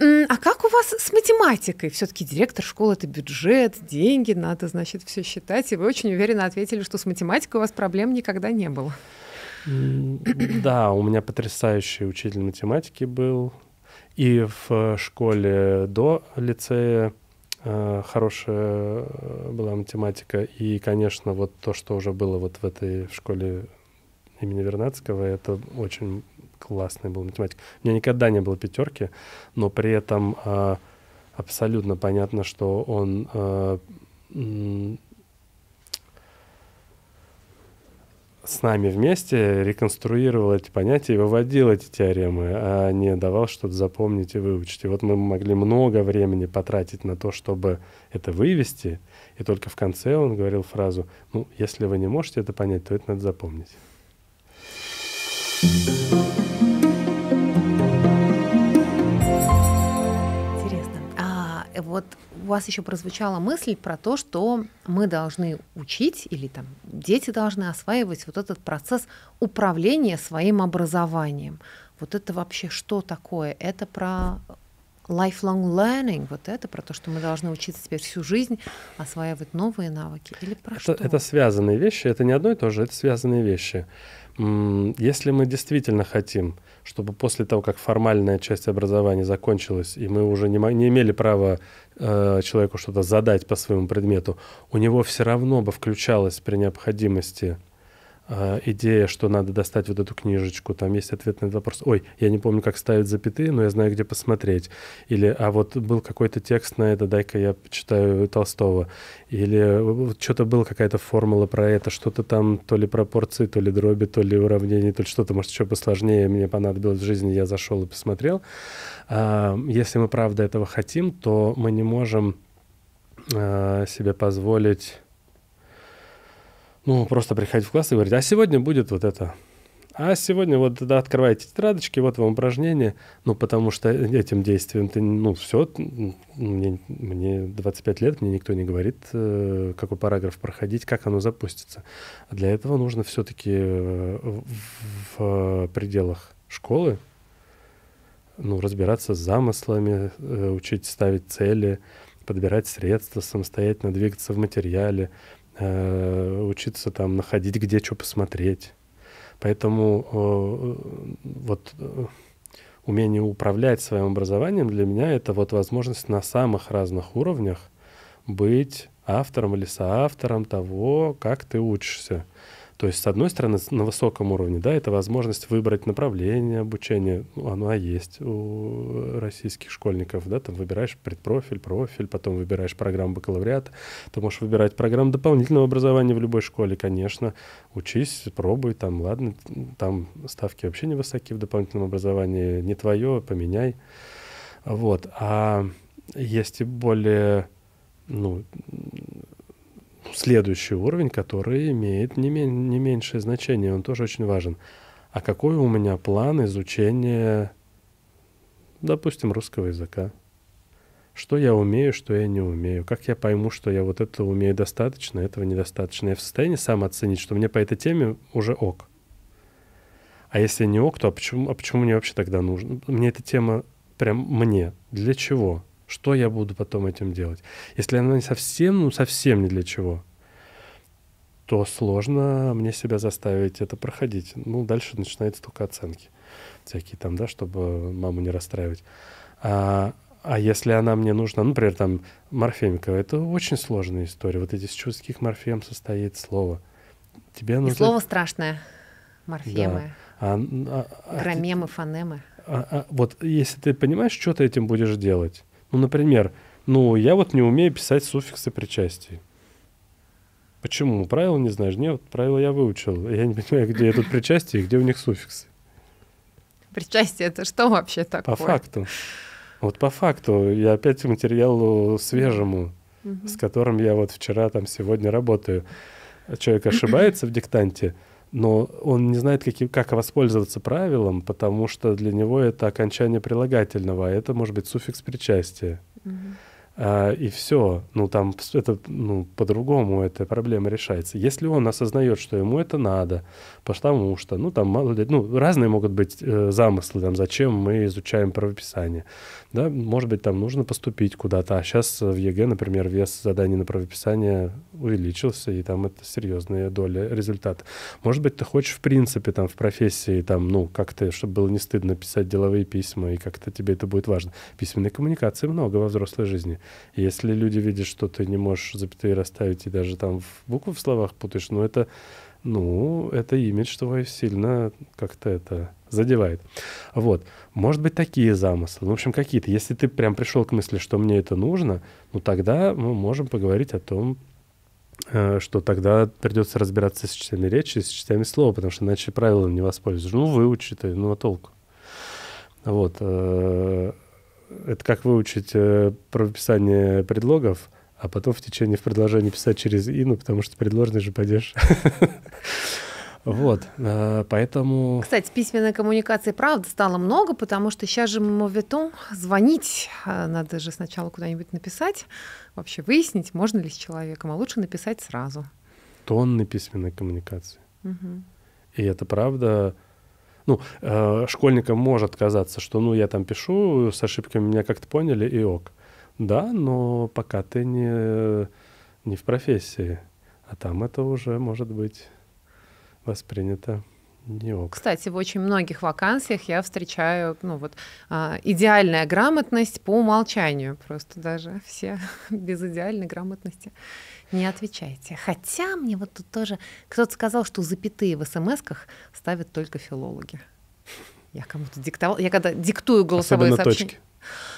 а как у вас с математикой? Все-таки директор школы это бюджет, деньги, надо, значит, все считать. И вы очень уверенно ответили, что с математикой у вас проблем никогда не было. Да, у меня потрясающий учитель математики был, и в э, школе до лицея э, хорошая э, была математика. И, конечно, вот то, что уже было вот в этой школе имени Вернадского, это очень классный был математик. У меня никогда не было пятерки, но при этом а, абсолютно понятно, что он с нами вместе реконструировал эти понятия и выводил эти теоремы, а не давал что-то запомнить и выучить. И вот мы могли много времени потратить на то, чтобы это вывести, и только в конце он говорил фразу, ну, если вы не можете это понять, то это надо запомнить. Интересно. А, вот у вас еще прозвучала мысль про то, что мы должны учить или там дети должны осваивать вот этот процесс управления своим образованием. Вот это вообще что такое? Это про lifelong learning, вот это про то, что мы должны учиться теперь всю жизнь, осваивать новые навыки, или про это, что? Это связанные вещи, это не одно и то же, это связанные вещи. Если мы действительно хотим, чтобы после того, как формальная часть образования закончилась, и мы уже не, не имели права э, человеку что-то задать по своему предмету, у него все равно бы включалось при необходимости а, идея, что надо достать вот эту книжечку, там есть ответ на этот вопрос. Ой, я не помню, как ставить запятые, но я знаю, где посмотреть. Или, а вот был какой-то текст на это, дай-ка я почитаю Толстого. Или вот что-то была какая-то формула про это, что-то там, то ли пропорции, то ли дроби, то ли уравнение, то ли что-то, может, еще посложнее мне понадобилось в жизни, я зашел и посмотрел. А, если мы правда этого хотим, то мы не можем а, себе позволить ну, просто приходить в класс и говорить, а сегодня будет вот это. А сегодня вот да, открываете тетрадочки, вот вам упражнение. Ну, потому что этим действием ты, ну, все, мне, мне 25 лет, мне никто не говорит, э, какой параграф проходить, как оно запустится. А для этого нужно все-таки э, в пределах школы ну, разбираться с замыслами, э, учить ставить цели, подбирать средства, самостоятельно двигаться в материале, Э, учиться там находить, где что посмотреть. Поэтому э, вот э, умение управлять своим образованием для меня это вот возможность на самых разных уровнях быть автором или соавтором того, как ты учишься. То есть, с одной стороны, на высоком уровне, да, это возможность выбрать направление обучения, ну, оно есть у э, российских школьников, да, там выбираешь предпрофиль, профиль, потом выбираешь программу бакалавриата, ты можешь выбирать программу дополнительного образования в любой школе, конечно, учись, пробуй, там, ладно, там ставки вообще невысоки в дополнительном образовании, не твое, поменяй, вот, а есть и более ну, следующий уровень, который имеет не, мен- не меньшее значение, он тоже очень важен. А какой у меня план изучения, допустим, русского языка? Что я умею, что я не умею? Как я пойму, что я вот это умею достаточно, этого недостаточно? Я в состоянии сам оценить, что мне по этой теме уже ок. А если не ок, то а почему, а почему мне вообще тогда нужно? Мне эта тема прям мне. Для чего? Что я буду потом этим делать? Если она не совсем, ну совсем ни для чего, то сложно мне себя заставить это проходить. Ну, дальше начинается только оценки всякие там, да, чтобы маму не расстраивать. А, а если она мне нужна, ну, например, там морфемиковая, это очень сложная история. Вот эти из чувских морфем состоит слово. Тебе нужно... И слово страшное. Морфемы. Да. А, а, а, Громемы, а, фонемы. А, а, вот если ты понимаешь, что ты этим будешь делать, ну, например, ну, я вот не умею писать суффиксы причастий. Почему? Правила не знаешь? Нет, правила я выучил. Я не понимаю, где тут причастие и где у них суффиксы. Причастие — это что вообще такое? По факту. Вот по факту. Я опять к материалу свежему, с которым я вот вчера, там, сегодня работаю. Человек ошибается в диктанте — но он не знает, как, как воспользоваться правилом, потому что для него это окончание прилагательного, а это может быть суффикс причастия. Угу. А, и все, ну там это ну, по-другому эта проблема решается. Если он осознает, что ему это надо, потому что, ну там мало ли, ну разные могут быть э, замыслы, там зачем мы изучаем правописание, да, может быть, там нужно поступить куда-то. А сейчас э, в ЕГЭ, например, вес заданий на правописание увеличился, и там это серьезная доля результата. Может быть, ты хочешь, в принципе, там, в профессии, там, ну, как-то, чтобы было не стыдно писать деловые письма, и как-то тебе это будет важно. Письменной коммуникации много во взрослой жизни. Если люди видят, что ты не можешь запятые расставить и даже там буквы в словах путаешь, ну, это ну, это имидж твой сильно как-то это задевает. Вот. Может быть, такие замыслы. Ну, в общем, какие-то. Если ты прям пришел к мысли, что мне это нужно, ну, тогда мы можем поговорить о том, э, что тогда придется разбираться с частями речи, с частями слова, потому что иначе правилам не воспользуешься. Ну, выучи ты, ну, а толку? Вот. Э, это как выучить э, правописание предлогов а потом в течение в предложении писать через ину, потому что предложенный же падеж. Вот, а, поэтому... Кстати, письменной коммуникации, правда, стало много, потому что сейчас же моветон звонить, а, надо же сначала куда-нибудь написать, вообще выяснить, можно ли с человеком, а лучше написать сразу. Тонны письменной коммуникации. Угу. И это правда... Ну, э, школьникам может казаться, что, ну, я там пишу с ошибками, меня как-то поняли, и ок. Да, но пока ты не, не в профессии, а там это уже может быть воспринято не ок. Кстати, в очень многих вакансиях я встречаю ну, вот, а, идеальная грамотность по умолчанию. Просто даже все без идеальной грамотности не отвечайте. Хотя мне вот тут тоже кто-то сказал, что запятые в смс-ках ставят только филологи. Я кому-то диктовал. Я когда диктую голосовые Особенно сообщения. Точки.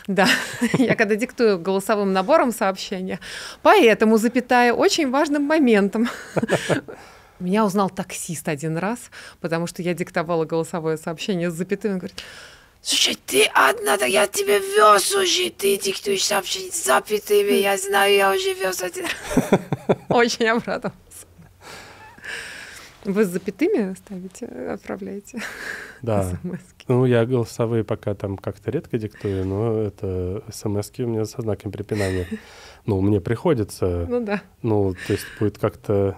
Да, я когда диктую голосовым набором сообщения. Поэтому, запятая, очень важным моментом. Меня узнал таксист один раз, потому что я диктовала голосовое сообщение с запятой. Он говорит, Слушай, ты одна, да я тебе вез, слушай, ты диктуешь сообщение с запятыми, я знаю, я уже вез один. Очень обрадовался. Вы с запятыми ставите, отправляете? Да. Ну, я голосовые пока там как-то редко диктую, но это смс у меня со знаками препинания. Ну, мне приходится. Ну да. Ну, то есть будет как-то...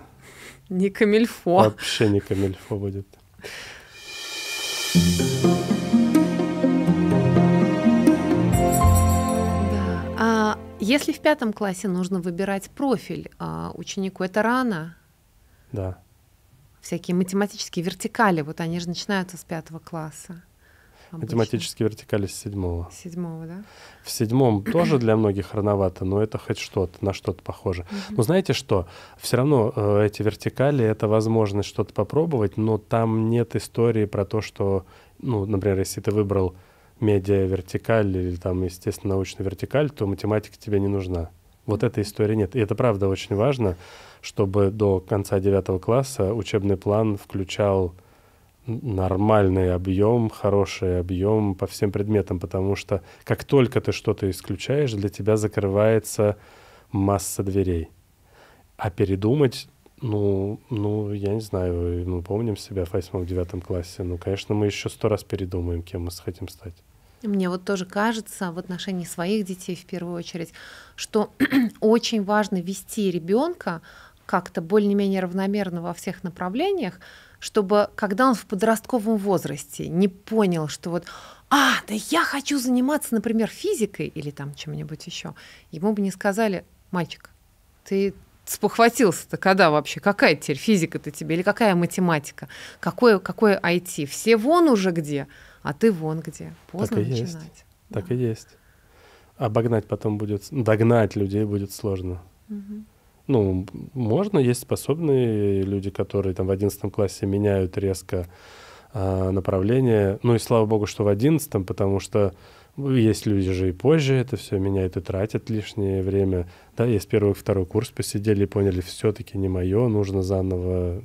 Не камильфо. Вообще не камильфо будет. Да. А если в пятом классе нужно выбирать профиль а ученику, это рано? Да всякие математические вертикали, вот они же начинаются с пятого класса. Обычно. Математические вертикали с седьмого. С седьмого, да? В седьмом тоже для многих рановато, но это хоть что-то, на что-то похоже. Mm-hmm. Но знаете что? Все равно э, эти вертикали — это возможность что-то попробовать, но там нет истории про то, что, ну, например, если ты выбрал медиа-вертикаль или там, естественно, научную вертикаль, то математика тебе не нужна. Вот этой истории нет. И это правда очень важно, чтобы до конца девятого класса учебный план включал нормальный объем, хороший объем по всем предметам, потому что как только ты что-то исключаешь, для тебя закрывается масса дверей. А передумать, ну, ну, я не знаю, мы помним себя в восьмом-девятом классе, ну, конечно, мы еще сто раз передумаем, кем мы хотим стать. Мне вот тоже кажется в отношении своих детей в первую очередь, что очень важно вести ребенка как-то более-менее равномерно во всех направлениях, чтобы когда он в подростковом возрасте не понял, что вот а, да я хочу заниматься, например, физикой или там чем-нибудь еще, ему бы не сказали, мальчик, ты спохватился-то когда вообще? Какая теперь физика-то тебе? Или какая математика? Какое, какое IT? Все вон уже где? а ты вон где. Поздно так и начинать. Есть. Да. Так и есть. Обогнать потом будет, догнать людей будет сложно. Угу. Ну, можно, есть способные люди, которые там в одиннадцатом классе меняют резко э, направление. Ну и слава богу, что в одиннадцатом, потому что есть люди же и позже это все меняют и тратят лишнее время. Да, есть первый, второй курс посидели и поняли, все-таки не мое, нужно заново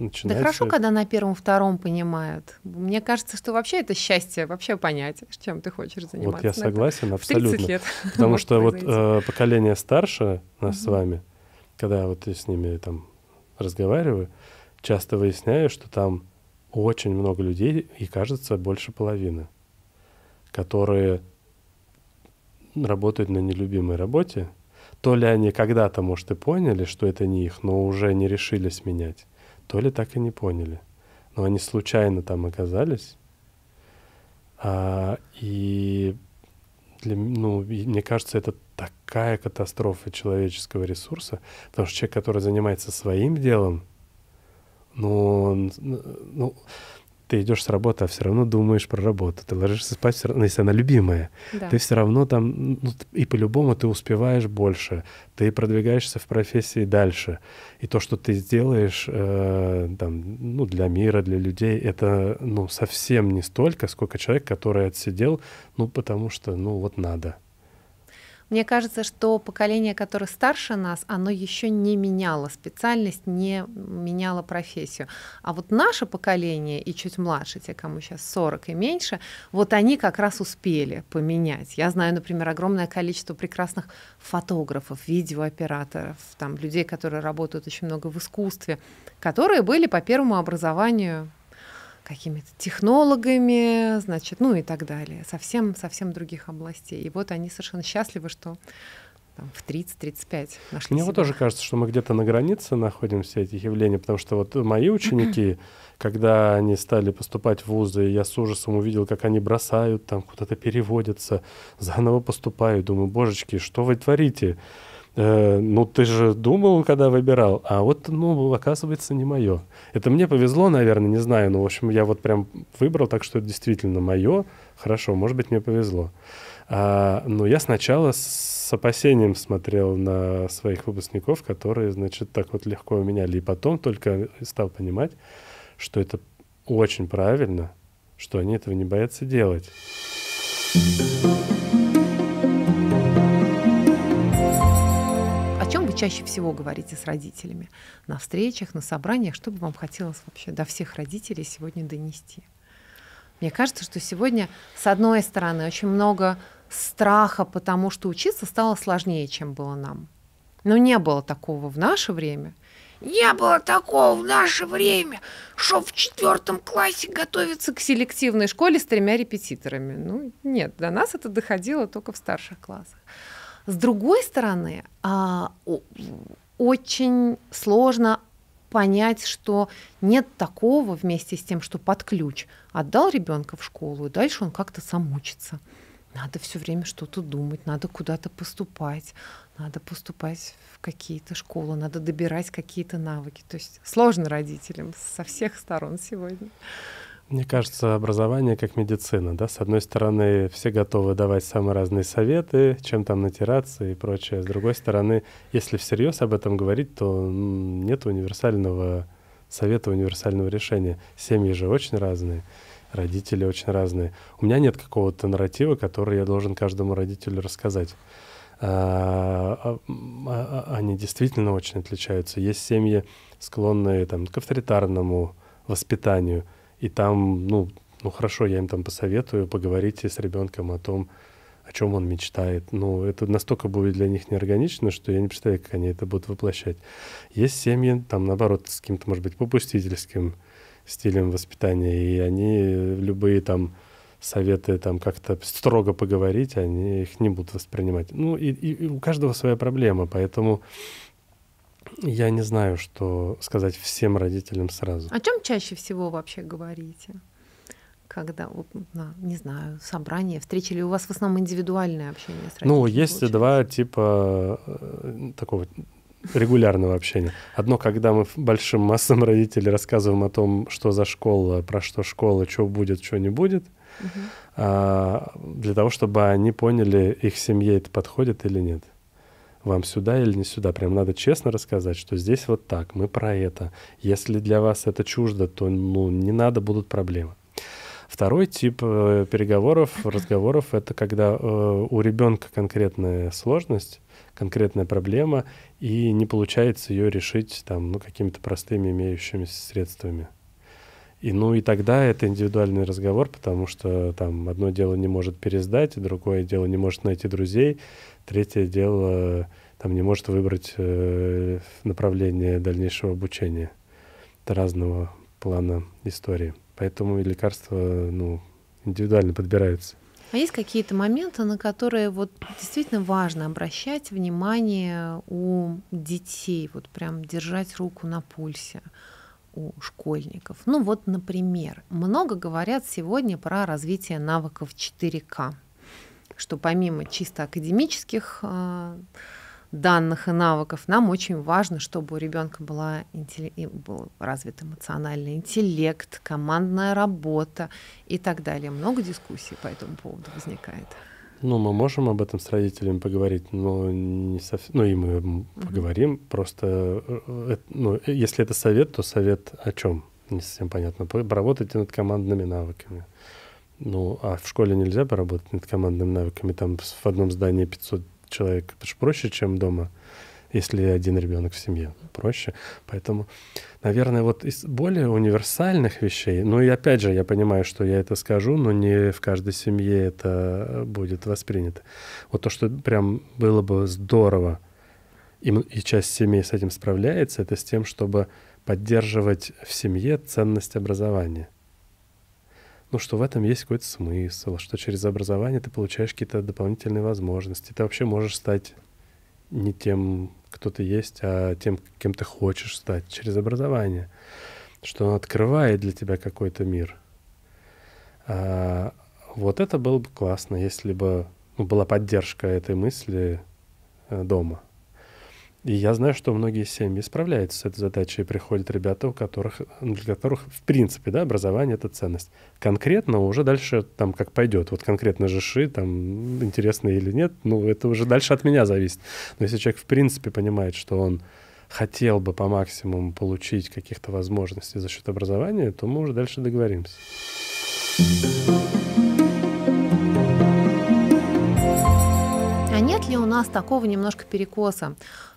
начинать. Да хорошо, когда на первом, втором понимают. Мне кажется, что вообще это счастье, вообще понять, чем ты хочешь заниматься. Вот я согласен это абсолютно. лет. Потому что вот э, поколение старше нас с вами, когда вот я с ними там разговариваю, часто выясняю, что там очень много людей, и кажется, больше половины которые работают на нелюбимой работе, то ли они когда-то, может, и поняли, что это не их, но уже не решились менять, то ли так и не поняли. Но они случайно там оказались. А, и для, ну, мне кажется, это такая катастрофа человеческого ресурса, потому что человек, который занимается своим делом, ну, он, э, ну, ты идешь с работы, а все равно думаешь про работу. Ты ложишься спать, все равно, ну, если она любимая, да. ты все равно там, ну, и по-любому ты успеваешь больше, ты продвигаешься в профессии дальше. И то, что ты сделаешь э, там, ну, для мира, для людей, это ну, совсем не столько, сколько человек, который отсидел, ну, потому что, ну, вот надо. Мне кажется, что поколение, которое старше нас, оно еще не меняло специальность, не меняло профессию. А вот наше поколение и чуть младше, те, кому сейчас 40 и меньше, вот они как раз успели поменять. Я знаю, например, огромное количество прекрасных фотографов, видеооператоров, там людей, которые работают очень много в искусстве, которые были по первому образованию какими-то технологами, значит, ну и так далее, совсем, совсем других областей. И вот они совершенно счастливы, что там, в 30-35 нашли Мне себя. вот тоже кажется, что мы где-то на границе находимся этих явлений, потому что вот мои ученики, когда они стали поступать в вузы, я с ужасом увидел, как они бросают, там куда-то переводятся, заново поступают. Думаю, божечки, что вы творите? Э, ну ты же думал, когда выбирал, а вот, ну, оказывается, не мое. Это мне повезло, наверное, не знаю, но, в общем, я вот прям выбрал, так что это действительно мое, хорошо, может быть, мне повезло. А, но я сначала с опасением смотрел на своих выпускников, которые, значит, так вот легко меняли, и потом только стал понимать, что это очень правильно, что они этого не боятся делать. чаще всего говорите с родителями? На встречах, на собраниях? Что бы вам хотелось вообще до всех родителей сегодня донести? Мне кажется, что сегодня, с одной стороны, очень много страха, потому что учиться стало сложнее, чем было нам. Но не было такого в наше время. Не было такого в наше время, что в четвертом классе готовиться к селективной школе с тремя репетиторами. Ну, нет, до нас это доходило только в старших классах. С другой стороны, а, очень сложно понять, что нет такого вместе с тем, что под ключ отдал ребенка в школу, и дальше он как-то сам учится. Надо все время что-то думать, надо куда-то поступать, надо поступать в какие-то школы, надо добирать какие-то навыки. То есть сложно родителям со всех сторон сегодня. Мне кажется, образование как медицина, да? С одной стороны, все готовы давать самые разные советы, чем там натираться и прочее. С другой стороны, если всерьез об этом говорить, то нет универсального совета, универсального решения. Семьи же очень разные, родители очень разные. У меня нет какого-то нарратива, который я должен каждому родителю рассказать. А, а, а, а они действительно очень отличаются. Есть семьи, склонные там, к авторитарному воспитанию — и там, ну, ну хорошо, я им там посоветую, поговорите с ребенком о том, о чем он мечтает. Но ну, это настолько будет для них неорганично, что я не представляю, как они это будут воплощать. Есть семьи, там, наоборот, с каким-то, может быть, попустительским стилем воспитания, и они любые там советы там как-то строго поговорить, они их не будут воспринимать. Ну, и, и, и у каждого своя проблема, поэтому я не знаю, что сказать всем родителям сразу. О чем чаще всего вообще говорите? когда, ну, не знаю, собрание, встречи, или у вас в основном индивидуальное общение с ну, родителями? Ну, есть получается? два типа э, такого регулярного общения. Одно, когда мы большим массам родителей рассказываем о том, что за школа, про что школа, что будет, что не будет, угу. для того, чтобы они поняли, их семье это подходит или нет вам сюда или не сюда. Прям надо честно рассказать, что здесь вот так, мы про это. Если для вас это чуждо, то ну, не надо, будут проблемы. Второй тип э, переговоров, разговоров — это когда э, у ребенка конкретная сложность, конкретная проблема, и не получается ее решить там, ну, какими-то простыми имеющимися средствами. И, ну и тогда это индивидуальный разговор, потому что там одно дело не может пересдать, другое дело не может найти друзей, Третье дело, там не может выбрать э, направление дальнейшего обучения. Это разного плана истории. Поэтому и лекарства ну, индивидуально подбираются. А есть какие-то моменты, на которые вот действительно важно обращать внимание у детей, вот прям держать руку на пульсе у школьников? Ну вот, например, много говорят сегодня про развитие навыков 4К что помимо чисто академических э, данных и навыков, нам очень важно, чтобы у ребенка была был развит эмоциональный интеллект, командная работа и так далее. Много дискуссий по этому поводу возникает. Ну, мы можем об этом с родителями поговорить, но не совсем. Ну, и мы угу. поговорим. Просто э, э, ну, если это совет, то совет о чем? Не совсем понятно. Поработайте над командными навыками. Ну, а в школе нельзя поработать над командными навыками? Там в одном здании 500 человек. Это же проще, чем дома, если один ребенок в семье. Проще. Поэтому, наверное, вот из более универсальных вещей, ну и опять же, я понимаю, что я это скажу, но не в каждой семье это будет воспринято. Вот то, что прям было бы здорово, и, и часть семей с этим справляется, это с тем, чтобы поддерживать в семье ценность образования ну, что в этом есть какой-то смысл, что через образование ты получаешь какие-то дополнительные возможности, ты вообще можешь стать не тем, кто ты есть, а тем, кем ты хочешь стать через образование, что оно открывает для тебя какой-то мир. А, вот это было бы классно, если бы ну, была поддержка этой мысли э, дома. И я знаю, что многие семьи справляются с этой задачей, приходят ребята, у которых, для которых, в принципе, да, образование — это ценность. Конкретно уже дальше там как пойдет. Вот конкретно ЖШИ, там, интересно или нет, ну, это уже дальше от меня зависит. Но если человек, в принципе, понимает, что он хотел бы по максимуму получить каких-то возможностей за счет образования, то мы уже дальше договоримся. А нет ли у нас такого немножко перекоса?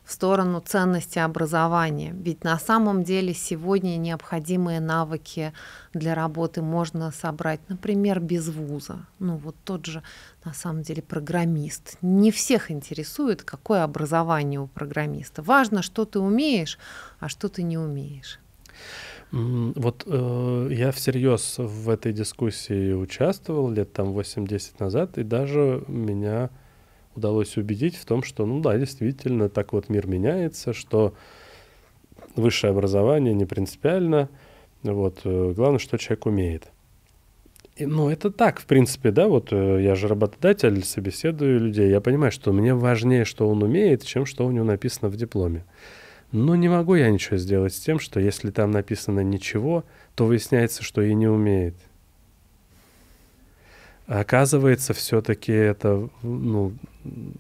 в сторону ценности образования. Ведь на самом деле сегодня необходимые навыки для работы можно собрать, например, без вуза. Ну вот тот же, на самом деле, программист. Не всех интересует, какое образование у программиста. Важно, что ты умеешь, а что ты не умеешь. Вот э, я всерьез в этой дискуссии участвовал лет там 8-10 назад, и даже меня удалось убедить в том, что, ну да, действительно, так вот мир меняется, что высшее образование не принципиально, вот, э, главное, что человек умеет. И, ну, это так, в принципе, да, вот э, я же работодатель, собеседую людей, я понимаю, что мне важнее, что он умеет, чем что у него написано в дипломе. Но не могу я ничего сделать с тем, что если там написано «ничего», то выясняется, что и не умеет. А оказывается, все-таки это ну,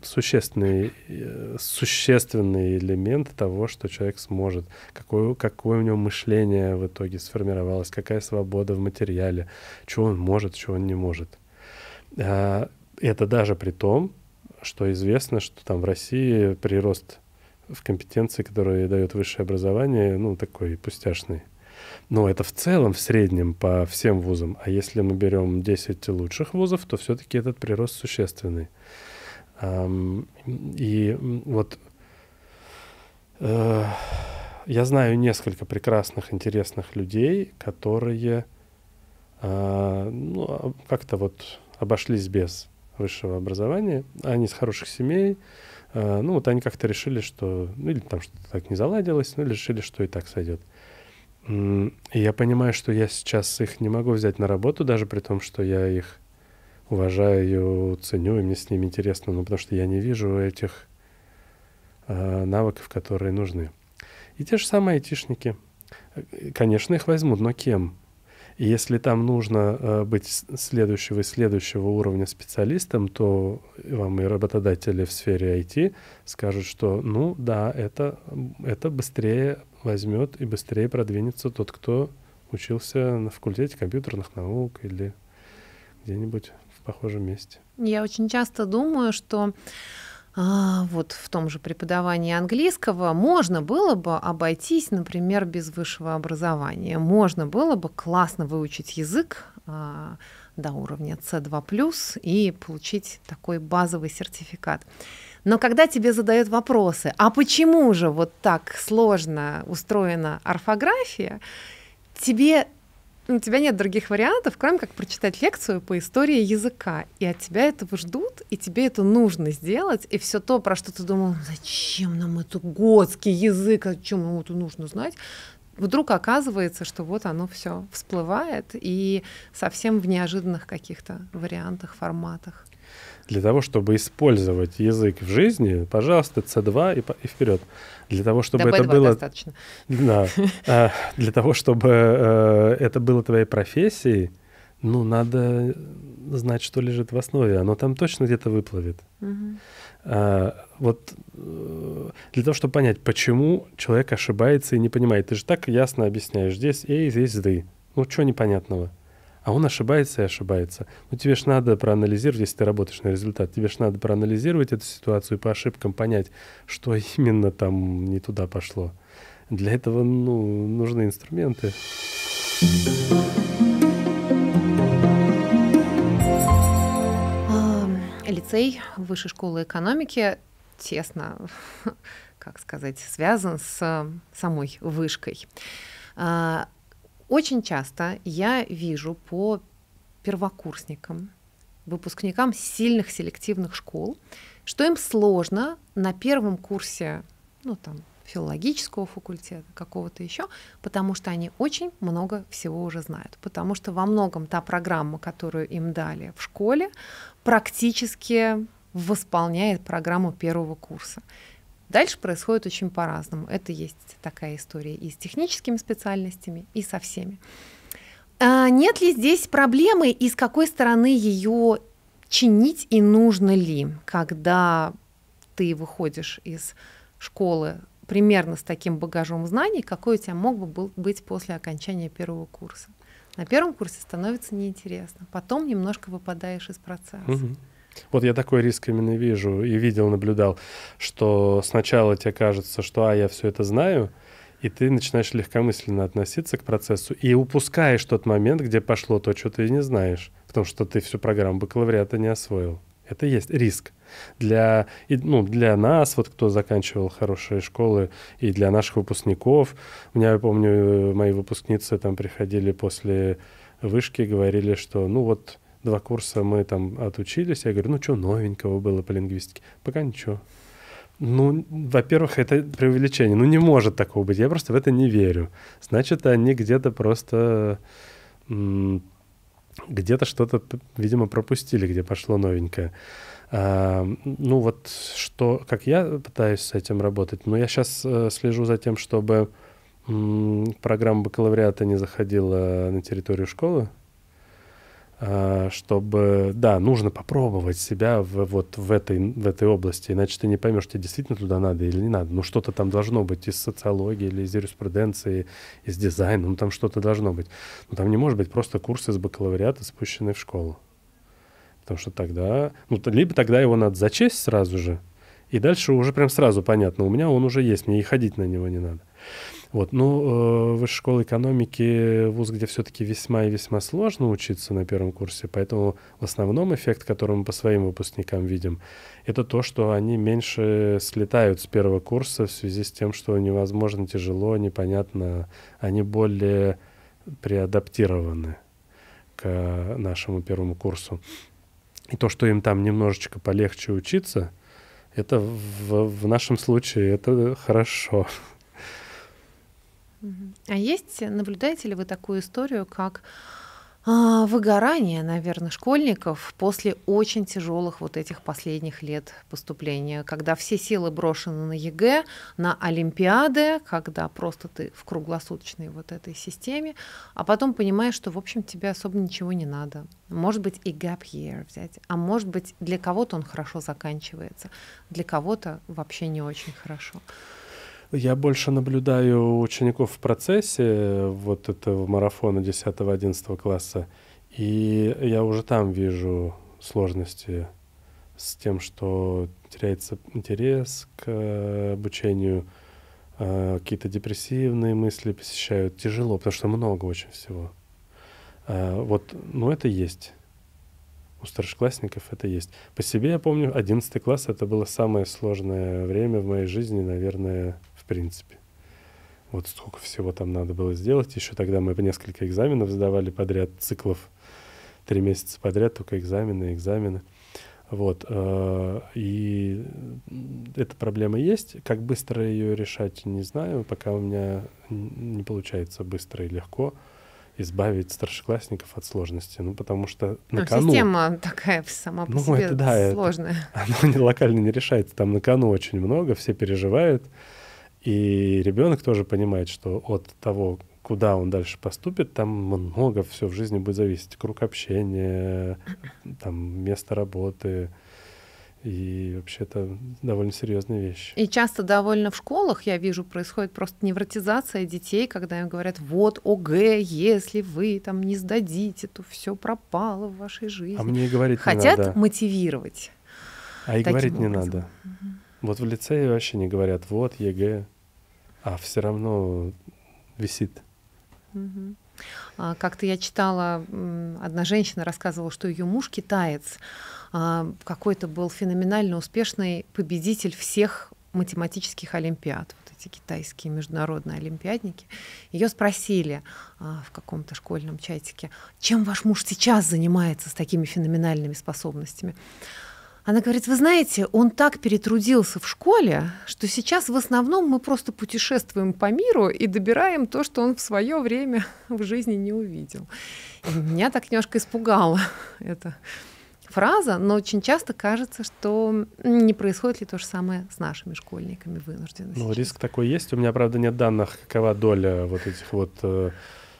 существенный, э, существенный элемент того, что человек сможет, какое, какое у него мышление в итоге сформировалось, какая свобода в материале, чего он может, чего он не может. А, это даже при том, что известно, что там в России прирост в компетенции, которые дает высшее образование, ну, такой пустяшный. Но ну, это в целом, в среднем по всем вузам. А если мы берем 10 лучших вузов, то все-таки этот прирост существенный. И вот э, я знаю несколько прекрасных, интересных людей, которые а, ну, а, как-то вот обошлись без высшего образования. Они из хороших семей. А, ну, вот они как-то решили, что... Ну, или там что-то так не заладилось, ну, или решили, что и так сойдет я понимаю, что я сейчас их не могу взять на работу, даже при том, что я их уважаю, ценю, и мне с ними интересно, но ну, потому что я не вижу этих э, навыков, которые нужны. И те же самые айтишники, э, конечно, их возьмут, но кем? И если там нужно э, быть следующего и следующего уровня специалистом, то вам и работодатели в сфере IT скажут, что ну да, это, это быстрее возьмет и быстрее продвинется тот, кто учился на факультете компьютерных наук или где-нибудь в похожем месте. Я очень часто думаю, что а, вот в том же преподавании английского можно было бы обойтись, например, без высшего образования. Можно было бы классно выучить язык а, до уровня C2+, и получить такой базовый сертификат. Но когда тебе задают вопросы, а почему же вот так сложно устроена орфография, тебе у тебя нет других вариантов, кроме как прочитать лекцию по истории языка. И от тебя этого ждут, и тебе это нужно сделать. И все то, про что ты думал, «Ну зачем нам это готский язык, о а чем ему это нужно знать, вдруг оказывается, что вот оно все всплывает и совсем в неожиданных каких-то вариантах, форматах. Для того, чтобы использовать язык в жизни, пожалуйста, C2 и, и вперед. Для того, чтобы да, это B2 было... достаточно. Да. Э, для того, чтобы э, это было твоей профессией, ну, надо знать, что лежит в основе. Оно там точно где-то выплывет. Э, вот для того, чтобы понять, почему человек ошибается и не понимает. Ты же так ясно объясняешь. Здесь A, здесь D. Ну, что непонятного? а он ошибается и ошибается. Ну, тебе же надо проанализировать, если ты работаешь на результат, тебе же надо проанализировать эту ситуацию и по ошибкам, понять, что именно там не туда пошло. Для этого ну, нужны инструменты. Лицей Высшей школы экономики тесно, как сказать, связан с э, самой вышкой. А, очень часто я вижу по первокурсникам, выпускникам сильных селективных школ, что им сложно на первом курсе, ну там, филологического факультета, какого-то еще, потому что они очень много всего уже знают, потому что во многом та программа, которую им дали в школе, практически восполняет программу первого курса. Дальше происходит очень по-разному. Это есть такая история и с техническими специальностями, и со всеми. А нет ли здесь проблемы и с какой стороны ее чинить и нужно ли, когда ты выходишь из школы примерно с таким багажом знаний, какой у тебя мог бы был быть после окончания первого курса? На первом курсе становится неинтересно, потом немножко выпадаешь из процесса. Угу. Вот я такой риск именно вижу и видел, наблюдал, что сначала тебе кажется, что «а, я все это знаю», и ты начинаешь легкомысленно относиться к процессу и упускаешь тот момент, где пошло то, что ты не знаешь, потому что ты всю программу бакалавриата не освоил. Это есть риск. Для, ну, для нас, вот кто заканчивал хорошие школы, и для наших выпускников. У меня, я помню, э, мои выпускницы там приходили после вышки, говорили, что ну вот два курса мы там отучились. Я говорю, ну что новенького было по лингвистике? Пока ничего. Ну, во-первых, это преувеличение. Ну, не может такого быть. Я просто в это не верю. Значит, они где-то просто... Где-то что-то, видимо, пропустили, где пошло новенькое. А, ну вот что, как я пытаюсь с этим работать, но ну, я сейчас э, слежу за тем, чтобы м, программа бакалавриата не заходила на территорию школы, Э, чтобы, да, нужно попробовать себя в, вот в этой, в этой области, иначе ты не поймешь, тебе действительно туда надо или не надо. Ну, что-то там должно быть из социологии или из юриспруденции, из дизайна, ну, там что-то должно быть. Но там не может быть просто курсы из бакалавриата, спущенные в школу. Потому что тогда, ну, либо тогда его надо зачесть сразу же, и дальше уже прям сразу понятно, у меня он уже есть, мне и ходить на него не надо. Вот. Ну, э, высшая школа экономики — вуз, где все-таки весьма и весьма сложно учиться на первом курсе, поэтому в основном эффект, который мы по своим выпускникам видим, это то, что они меньше слетают с первого курса в связи с тем, что невозможно, тяжело, непонятно. Они более приадаптированы к нашему первому курсу. И то, что им там немножечко полегче учиться, это в, в нашем случае это хорошо. А есть, наблюдаете ли вы такую историю, как а, выгорание, наверное, школьников после очень тяжелых вот этих последних лет поступления, когда все силы брошены на ЕГЭ, на Олимпиады, когда просто ты в круглосуточной вот этой системе, а потом понимаешь, что, в общем, тебе особо ничего не надо. Может быть, и gap year взять, а может быть, для кого-то он хорошо заканчивается, для кого-то вообще не очень хорошо. Я больше наблюдаю учеников в процессе вот этого марафона 10-11 класса, и я уже там вижу сложности с тем, что теряется интерес к э, обучению, э, какие-то депрессивные мысли посещают. Тяжело, потому что много очень всего. Э, вот, но ну, это есть. У старшеклассников это есть. По себе я помню, 11 класс это было самое сложное время в моей жизни, наверное, принципе. Вот сколько всего там надо было сделать. Еще тогда мы несколько экзаменов сдавали подряд, циклов три месяца подряд, только экзамены, экзамены. Вот. Э, и эта проблема есть. Как быстро ее решать, не знаю. Пока у меня не получается быстро и легко избавить старшеклассников от сложности. Ну, потому что на Но ну, кону... Система такая сама по ну, себе это, да, сложная. Это, оно не, локально не решается. Там на кону очень много, все переживают. И ребенок тоже понимает, что от того, куда он дальше поступит, там много все в жизни будет зависеть. Круг общения, там место работы, и вообще это довольно серьезная вещь. И часто довольно в школах, я вижу, происходит просто невротизация детей, когда им говорят, вот ОГ, если вы там не сдадите, то все пропало в вашей жизни. А мне и говорить Хотят не надо. мотивировать. А и говорить образом. не надо. Угу. Вот в лицее вообще не говорят, вот ЕГЭ, а все равно висит. А, как-то я читала, одна женщина рассказывала, что ее муж китаец, а, какой-то был феноменально успешный победитель всех математических олимпиад, вот эти китайские международные олимпиадники, ее спросили а, в каком-то школьном чатике, чем ваш муж сейчас занимается с такими феноменальными способностями. Она говорит, вы знаете, он так перетрудился в школе, что сейчас в основном мы просто путешествуем по миру и добираем то, что он в свое время в жизни не увидел. И меня так немножко испугала эта фраза, но очень часто кажется, что не происходит ли то же самое с нашими школьниками вынужденно. Ну, сейчас. риск такой есть. У меня, правда, нет данных, какова доля вот этих вот э,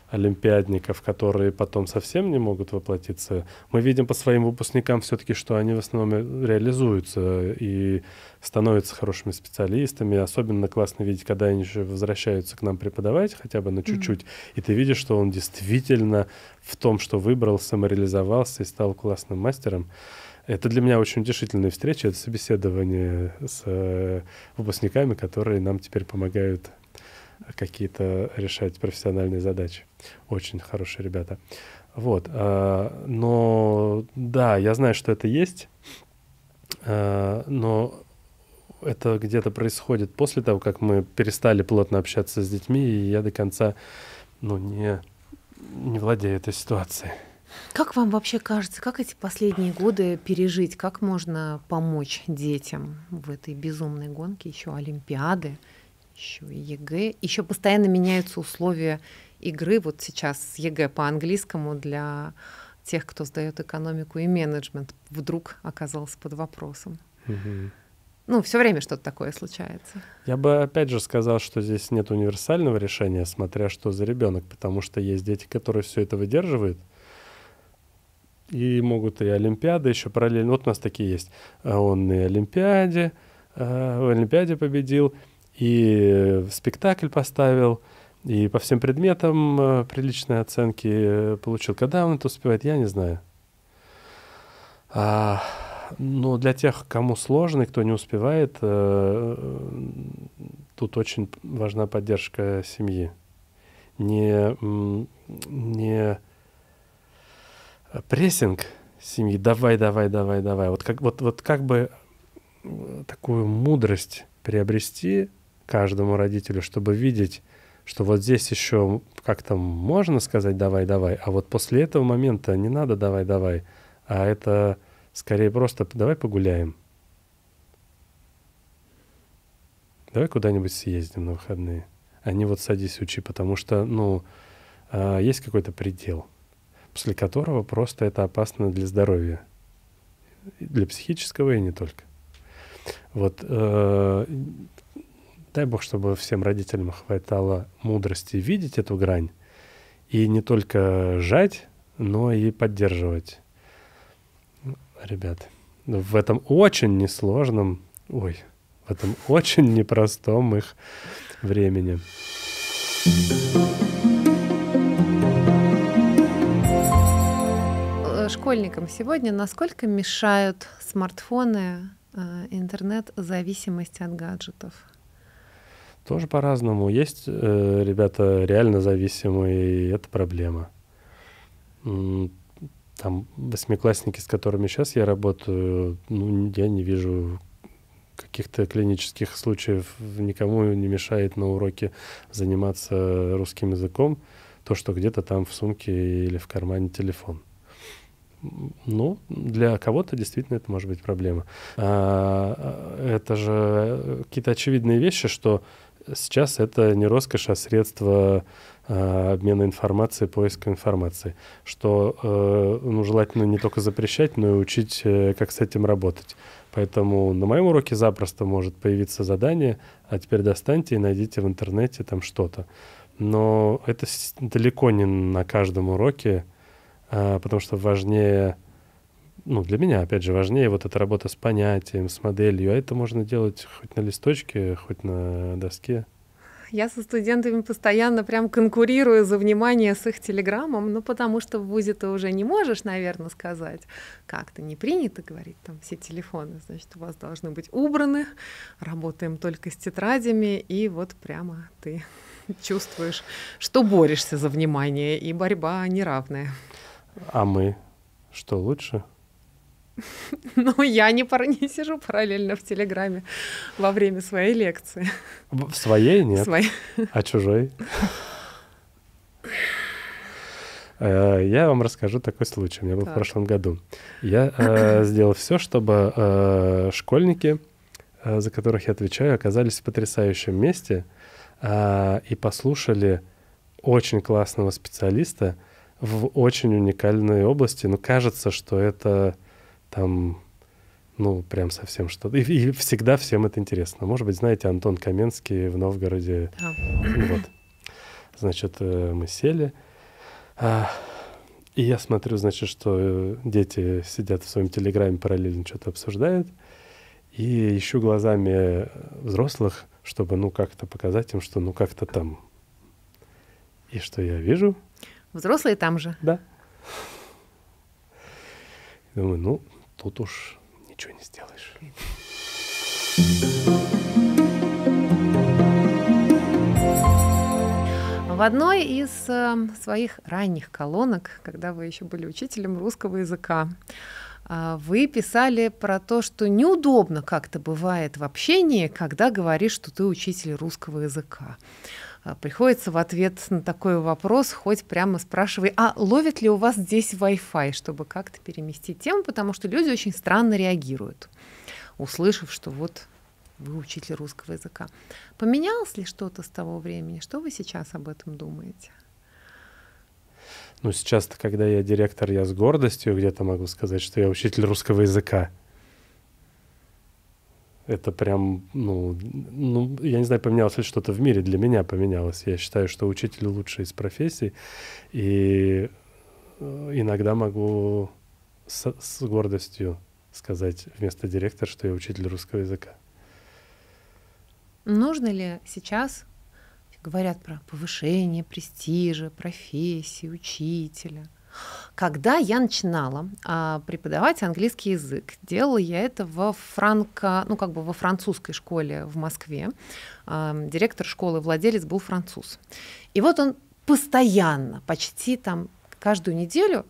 олимпиадников, которые потом совсем не могут воплотиться. Мы видим по своим выпускникам все-таки, что они в основном реализуются и становятся хорошими специалистами. Особенно классно видеть, когда они еще возвращаются к нам преподавать хотя бы на чуть-чуть. Mm-hmm. И ты видишь, что он действительно в том, что выбрал, самореализовался и стал классным мастером. Это для меня очень утешительная встреча, это собеседование с э, выпускниками, которые нам теперь помогают какие-то решать профессиональные задачи. Очень хорошие ребята. Вот. Э, но да, я знаю, что это есть, э, но это где-то происходит после того, как мы перестали плотно общаться с детьми, и я до конца ну, не, не владею этой ситуацией. Как вам вообще кажется, как эти последние годы пережить? Как можно помочь детям в этой безумной гонке, еще Олимпиады? еще и ЕГЭ. Еще постоянно меняются условия игры. Вот сейчас с ЕГЭ по английскому для тех, кто сдает экономику и менеджмент, вдруг оказался под вопросом. Ну, все время что-то такое случается. Я бы опять же сказал, что здесь нет универсального решения, смотря что за ребенок, потому что есть дети, которые все это выдерживают, и могут и Олимпиады еще параллельно. Вот у нас такие есть. Э, он и Олимпиаде, э, в Олимпиаде победил, и э, спектакль поставил, и по всем предметам э, приличные оценки э, получил. Когда он это успевает, я не знаю. А, но ну, для тех, кому сложно и кто не успевает, тут очень важна поддержка семьи. Не, не прессинг семьи, давай, давай, давай, давай. Вот как, вот, вот как бы такую мудрость приобрести, каждому родителю, чтобы видеть, что вот здесь еще как-то можно сказать «давай-давай», а вот после этого момента не надо «давай-давай», а это скорее просто «давай погуляем». Давай куда-нибудь съездим на выходные. А не вот садись, учи, потому что, ну, а, есть какой-то предел, после которого просто это опасно для здоровья. Для психического и не только. Вот э, Дай Бог, чтобы всем родителям хватало мудрости видеть эту грань и не только жать, но и поддерживать. Ребят, в этом очень несложном, ой, в этом очень непростом их времени. Школьникам сегодня насколько мешают смартфоны, э, интернет, зависимость от гаджетов? Тоже по-разному. Есть э, ребята реально зависимые, и это проблема. Там восьмиклассники, с которыми сейчас я работаю, ну, я не вижу каких-то клинических случаев. Никому не мешает на уроке заниматься русским языком. То, что где-то там в сумке или в кармане телефон. Ну, для кого-то действительно это может быть проблема. А, а это же какие-то очевидные вещи, что сейчас это не роскошь, а средство а, обмена информацией, поиска информации, что э, ну, желательно не только запрещать, но и учить, э, как с этим работать. Поэтому на моем уроке запросто может появиться задание, а теперь достаньте и найдите в интернете там что-то. Но это далеко не на каждом уроке, а, потому что важнее ну, для меня, опять же, важнее вот эта работа с понятием, с моделью, а это можно делать хоть на листочке, хоть на доске. Я со студентами постоянно прям конкурирую за внимание с их телеграммом, ну потому что в ВУЗе ты уже не можешь, наверное, сказать, как-то не принято говорить, там все телефоны, значит, у вас должны быть убраны, работаем только с тетрадями, и вот прямо ты чувствуешь, что борешься за внимание, и борьба неравная. А мы что лучше? Ну, я не, пар... не сижу параллельно в Телеграме во время своей лекции. В своей нет? В своей. А чужой? Э, я вам расскажу такой случай. У меня был так. в прошлом году. Я э, сделал все, чтобы э, школьники, э, за которых я отвечаю, оказались в потрясающем месте э, и послушали очень классного специалиста в очень уникальной области. Ну кажется, что это там, ну, прям совсем что-то. И, и всегда всем это интересно. Может быть, знаете, Антон Каменский в Новгороде. Да. Вот. Значит, э, мы сели. А, и я смотрю, значит, что э, дети сидят в своем телеграме, параллельно что-то обсуждают. И ищу глазами э, взрослых, чтобы, ну, как-то показать им, что, ну, как-то там. И что я вижу? Взрослые там же. Да. Думаю, ну, тут уж ничего не сделаешь. В одной из эм, своих ранних колонок, когда вы еще были учителем русского языка, э, вы писали про то, что неудобно как-то бывает в общении, когда говоришь, что ты учитель русского языка. А, приходится в ответ на такой вопрос хоть прямо спрашивай, а ловит ли у вас здесь Wi-Fi, чтобы как-то переместить тему, потому что люди очень странно реагируют, услышав, что вот вы учитель русского языка. Поменялось ли что-то с того времени? Что вы сейчас об этом думаете? Ну, сейчас когда я директор, я с гордостью где-то могу сказать, что я учитель русского языка это прям, ну, ну, я не знаю, поменялось ли что-то в мире, для меня поменялось. Я считаю, что учитель лучший из профессий, и э, иногда могу с, с гордостью сказать вместо директора, что я учитель русского языка. Нужно ли сейчас, говорят про повышение престижа, профессии, учителя — когда я начинала а, преподавать английский язык, делала я это во франко, ну как бы во французской школе в Москве. А, директор школы, владелец был француз. И вот он постоянно, почти там каждую неделю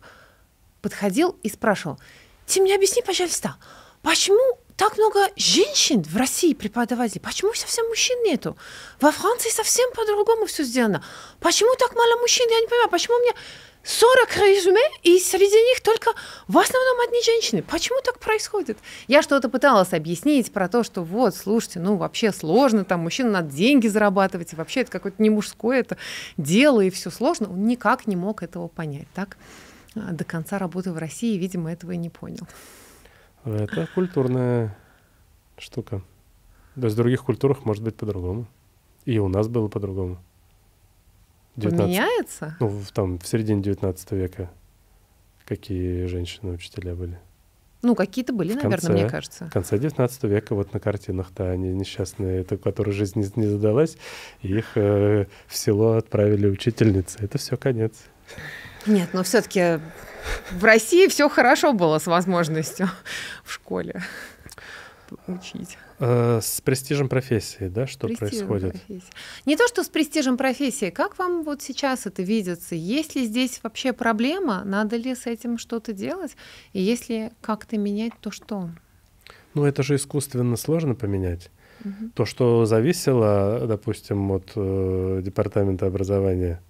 подходил и спрашивал, «Ты мне объясни, пожалуйста, почему так много женщин в России преподавателей, почему совсем мужчин нету? Во Франции совсем по-другому все сделано. Почему так мало мужчин? Я не понимаю, почему у Меня... 40 резюме, и среди них только в основном одни женщины. Почему так происходит? Я что-то пыталась объяснить про то, что вот, слушайте, ну вообще сложно, там мужчина надо деньги зарабатывать, и вообще это какое-то не мужское это дело, и все сложно. Он никак не мог этого понять. Так а, до конца работы в России, видимо, этого и не понял. Это культурная штука. Да, в других культурах может быть по-другому. И у нас было по-другому. 19, Ну, в, там, в середине 19 века какие женщины-учителя были. Ну, какие-то были, в наверное, конце, мне кажется. В конце 19 века вот на картинах-то они несчастные, это, у которых жизнь не, не задалась, их э, в село отправили учительницы. Это все конец. Нет, но все-таки в России все хорошо было с возможностью в школе учить. Э, с престижем профессии, да, что престижем происходит? Профессии. Не то, что с престижем профессии. Как вам вот сейчас это видится? Есть ли здесь вообще проблема? Надо ли с этим что-то делать? И если как-то менять, то что? Ну, это же искусственно сложно поменять. Угу. То, что зависело, допустим, от э, департамента образования,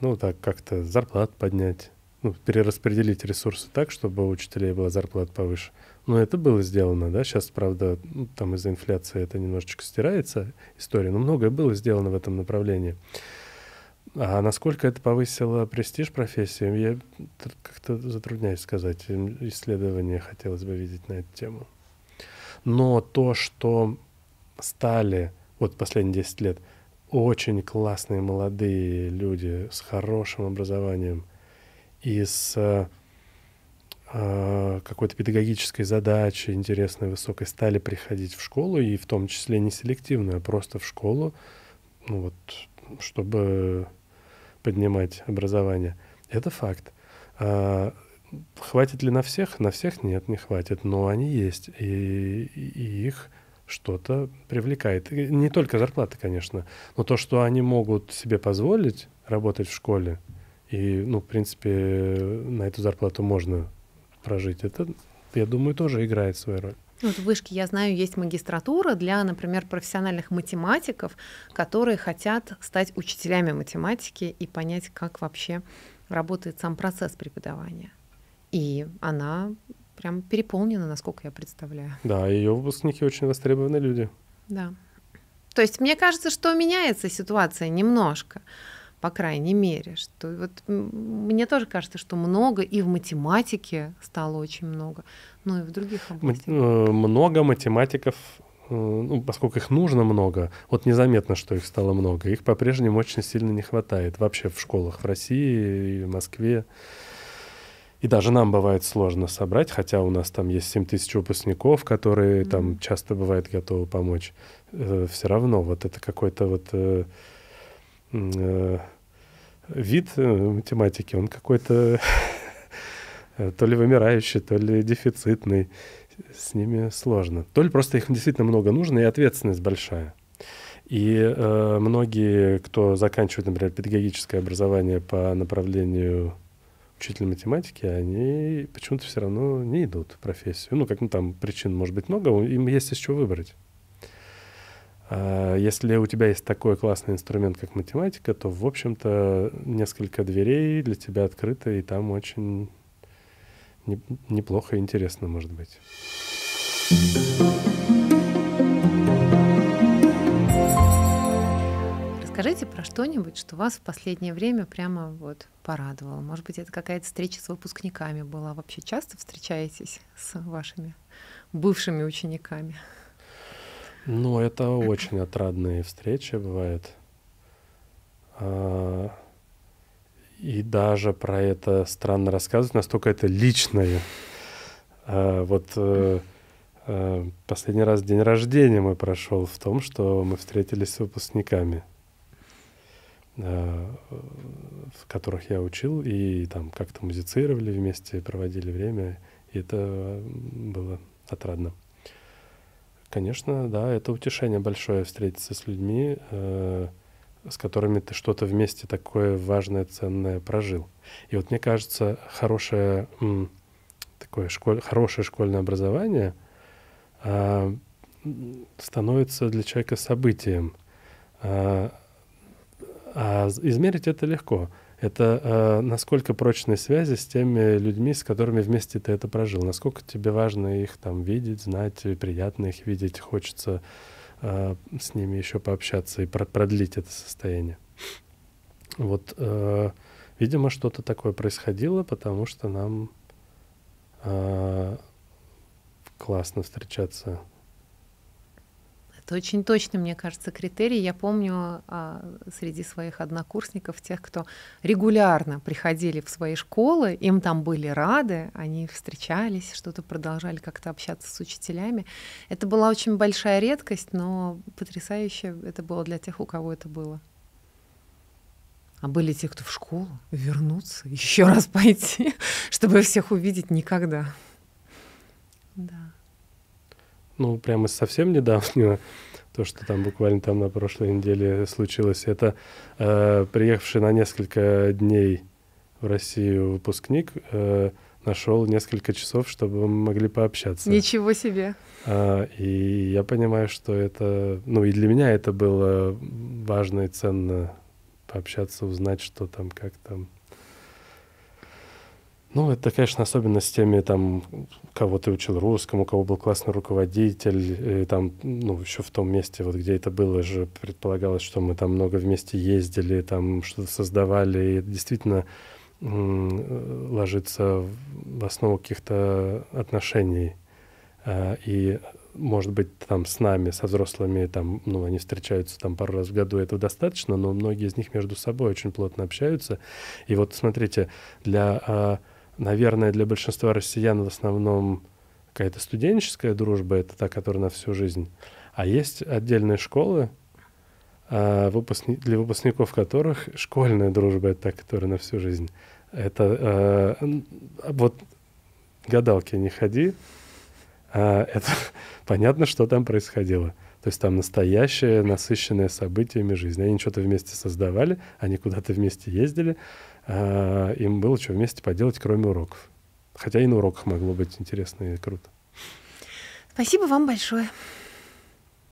ну, так как-то зарплат поднять, ну, перераспределить ресурсы так, чтобы у учителей была зарплата повыше. Но это было сделано, да, сейчас, правда, ну, там из-за инфляции это немножечко стирается история, но многое было сделано в этом направлении. А насколько это повысило престиж профессии, я как-то затрудняюсь сказать. Исследования хотелось бы видеть на эту тему. Но то, что стали вот последние 10 лет очень классные молодые люди с хорошим образованием и с э, Э, какой-то педагогической задачи интересной, высокой, стали приходить в школу, и в том числе не селективную, а просто в школу, ну вот, чтобы поднимать образование. Это факт. А, хватит ли на всех? На всех нет, не хватит, но они есть, и, и их что-то привлекает. И не только зарплата, конечно, но то, что они могут себе позволить работать в школе, и, ну, в принципе, на эту зарплату можно прожить, это, я думаю, тоже играет свою роль. Ну, вот в Вышке, я знаю, есть магистратура для, например, профессиональных математиков, которые хотят стать учителями математики и понять, как вообще работает сам процесс преподавания. И она прям переполнена, насколько я представляю. Да, ее выпускники очень востребованы люди. Да. То есть мне кажется, что меняется ситуация немножко по крайней мере, что вот мне тоже кажется, что много и в математике стало очень много, но и в других областях. Э, много математиков э, ну, поскольку их нужно много, вот незаметно, что их стало много, их по-прежнему очень сильно не хватает вообще в школах в России и в Москве. И даже нам бывает сложно собрать, хотя у нас там есть 7 тысяч выпускников, которые mm-hmm. там часто бывает готовы помочь. Э, все равно вот это какой-то вот... Э, Э, вид э, математики, он какой-то то ли вымирающий, то ли дефицитный. С ними сложно. То ли просто их действительно много нужно, и ответственность большая. И э, многие, кто заканчивает, например, педагогическое образование по направлению учителя математики, они почему-то все равно не идут в профессию. Ну, как ну, там причин может быть много, им есть из чего выбрать. А, если у тебя есть такой классный инструмент, как математика, то, в общем-то, несколько дверей для тебя открыто, и там очень неплохо и интересно, может быть. Расскажите про что-нибудь, что вас в последнее время прямо вот порадовало. Может быть, это какая-то встреча с выпускниками была. Вообще часто встречаетесь с вашими бывшими учениками? Ну, это очень отрадные встречи бывают. А, и даже про это странно рассказывать, настолько это личное. А, вот э, э, последний раз день рождения мой прошел в том, что мы встретились с выпускниками, э, в которых я учил, и там как-то музицировали вместе, проводили время, и это было отрадно. Конечно, да, это утешение большое встретиться с людьми, э, с которыми ты что-то вместе такое важное, ценное прожил. И вот мне кажется, хорошее, м, такое школь, хорошее школьное образование э, становится для человека событием. Э, а измерить это легко это э, насколько прочные связи с теми людьми, с которыми вместе ты это прожил, насколько тебе важно их там видеть, знать, приятно их видеть, хочется э, с ними еще пообщаться и про продлить это состояние. Вот, э, видимо, что-то такое происходило, потому что нам э, классно встречаться это очень точно, мне кажется, критерий. Я помню а, среди своих однокурсников тех, кто регулярно приходили в свои школы, им там были рады, они встречались, что-то продолжали как-то общаться с учителями. Это была очень большая редкость, но потрясающе это было для тех, у кого это было. А были те, кто в школу вернуться, еще раз пойти, чтобы всех увидеть никогда. Да ну, прямо совсем недавнего, то, что там буквально там на прошлой неделе случилось, это э, приехавший на несколько дней в Россию выпускник э, нашел несколько часов, чтобы мы могли пообщаться. Ничего себе! А, и я понимаю, что это, ну и для меня это было важно и ценно пообщаться, узнать, что там, как там. Ну, это, конечно, с теми там, кого ты учил русскому, у кого был классный руководитель, и, там, ну, еще в том месте, вот где это было же, предполагалось, что мы там много вместе ездили, там что-то создавали, и действительно ложится в основу каких-то отношений. А, и, может быть, там с нами, со взрослыми, там, ну, они встречаются там пару раз в году, этого достаточно, но многие из них между собой очень плотно общаются. И вот, смотрите, для а, наверное, для большинства россиян в основном какая-то студенческая дружба, это та, которая на всю жизнь. А есть отдельные школы, а, для выпускников которых школьная дружба — это та, которая на всю жизнь. Это а, а, вот гадалки не ходи. это понятно, что там происходило. То есть там настоящее, насыщенное событиями жизнь. Они что-то вместе создавали, они куда-то вместе ездили, Э, им было что вместе поделать, кроме уроков. Хотя и на уроках могло быть интересно и круто. Спасибо вам большое.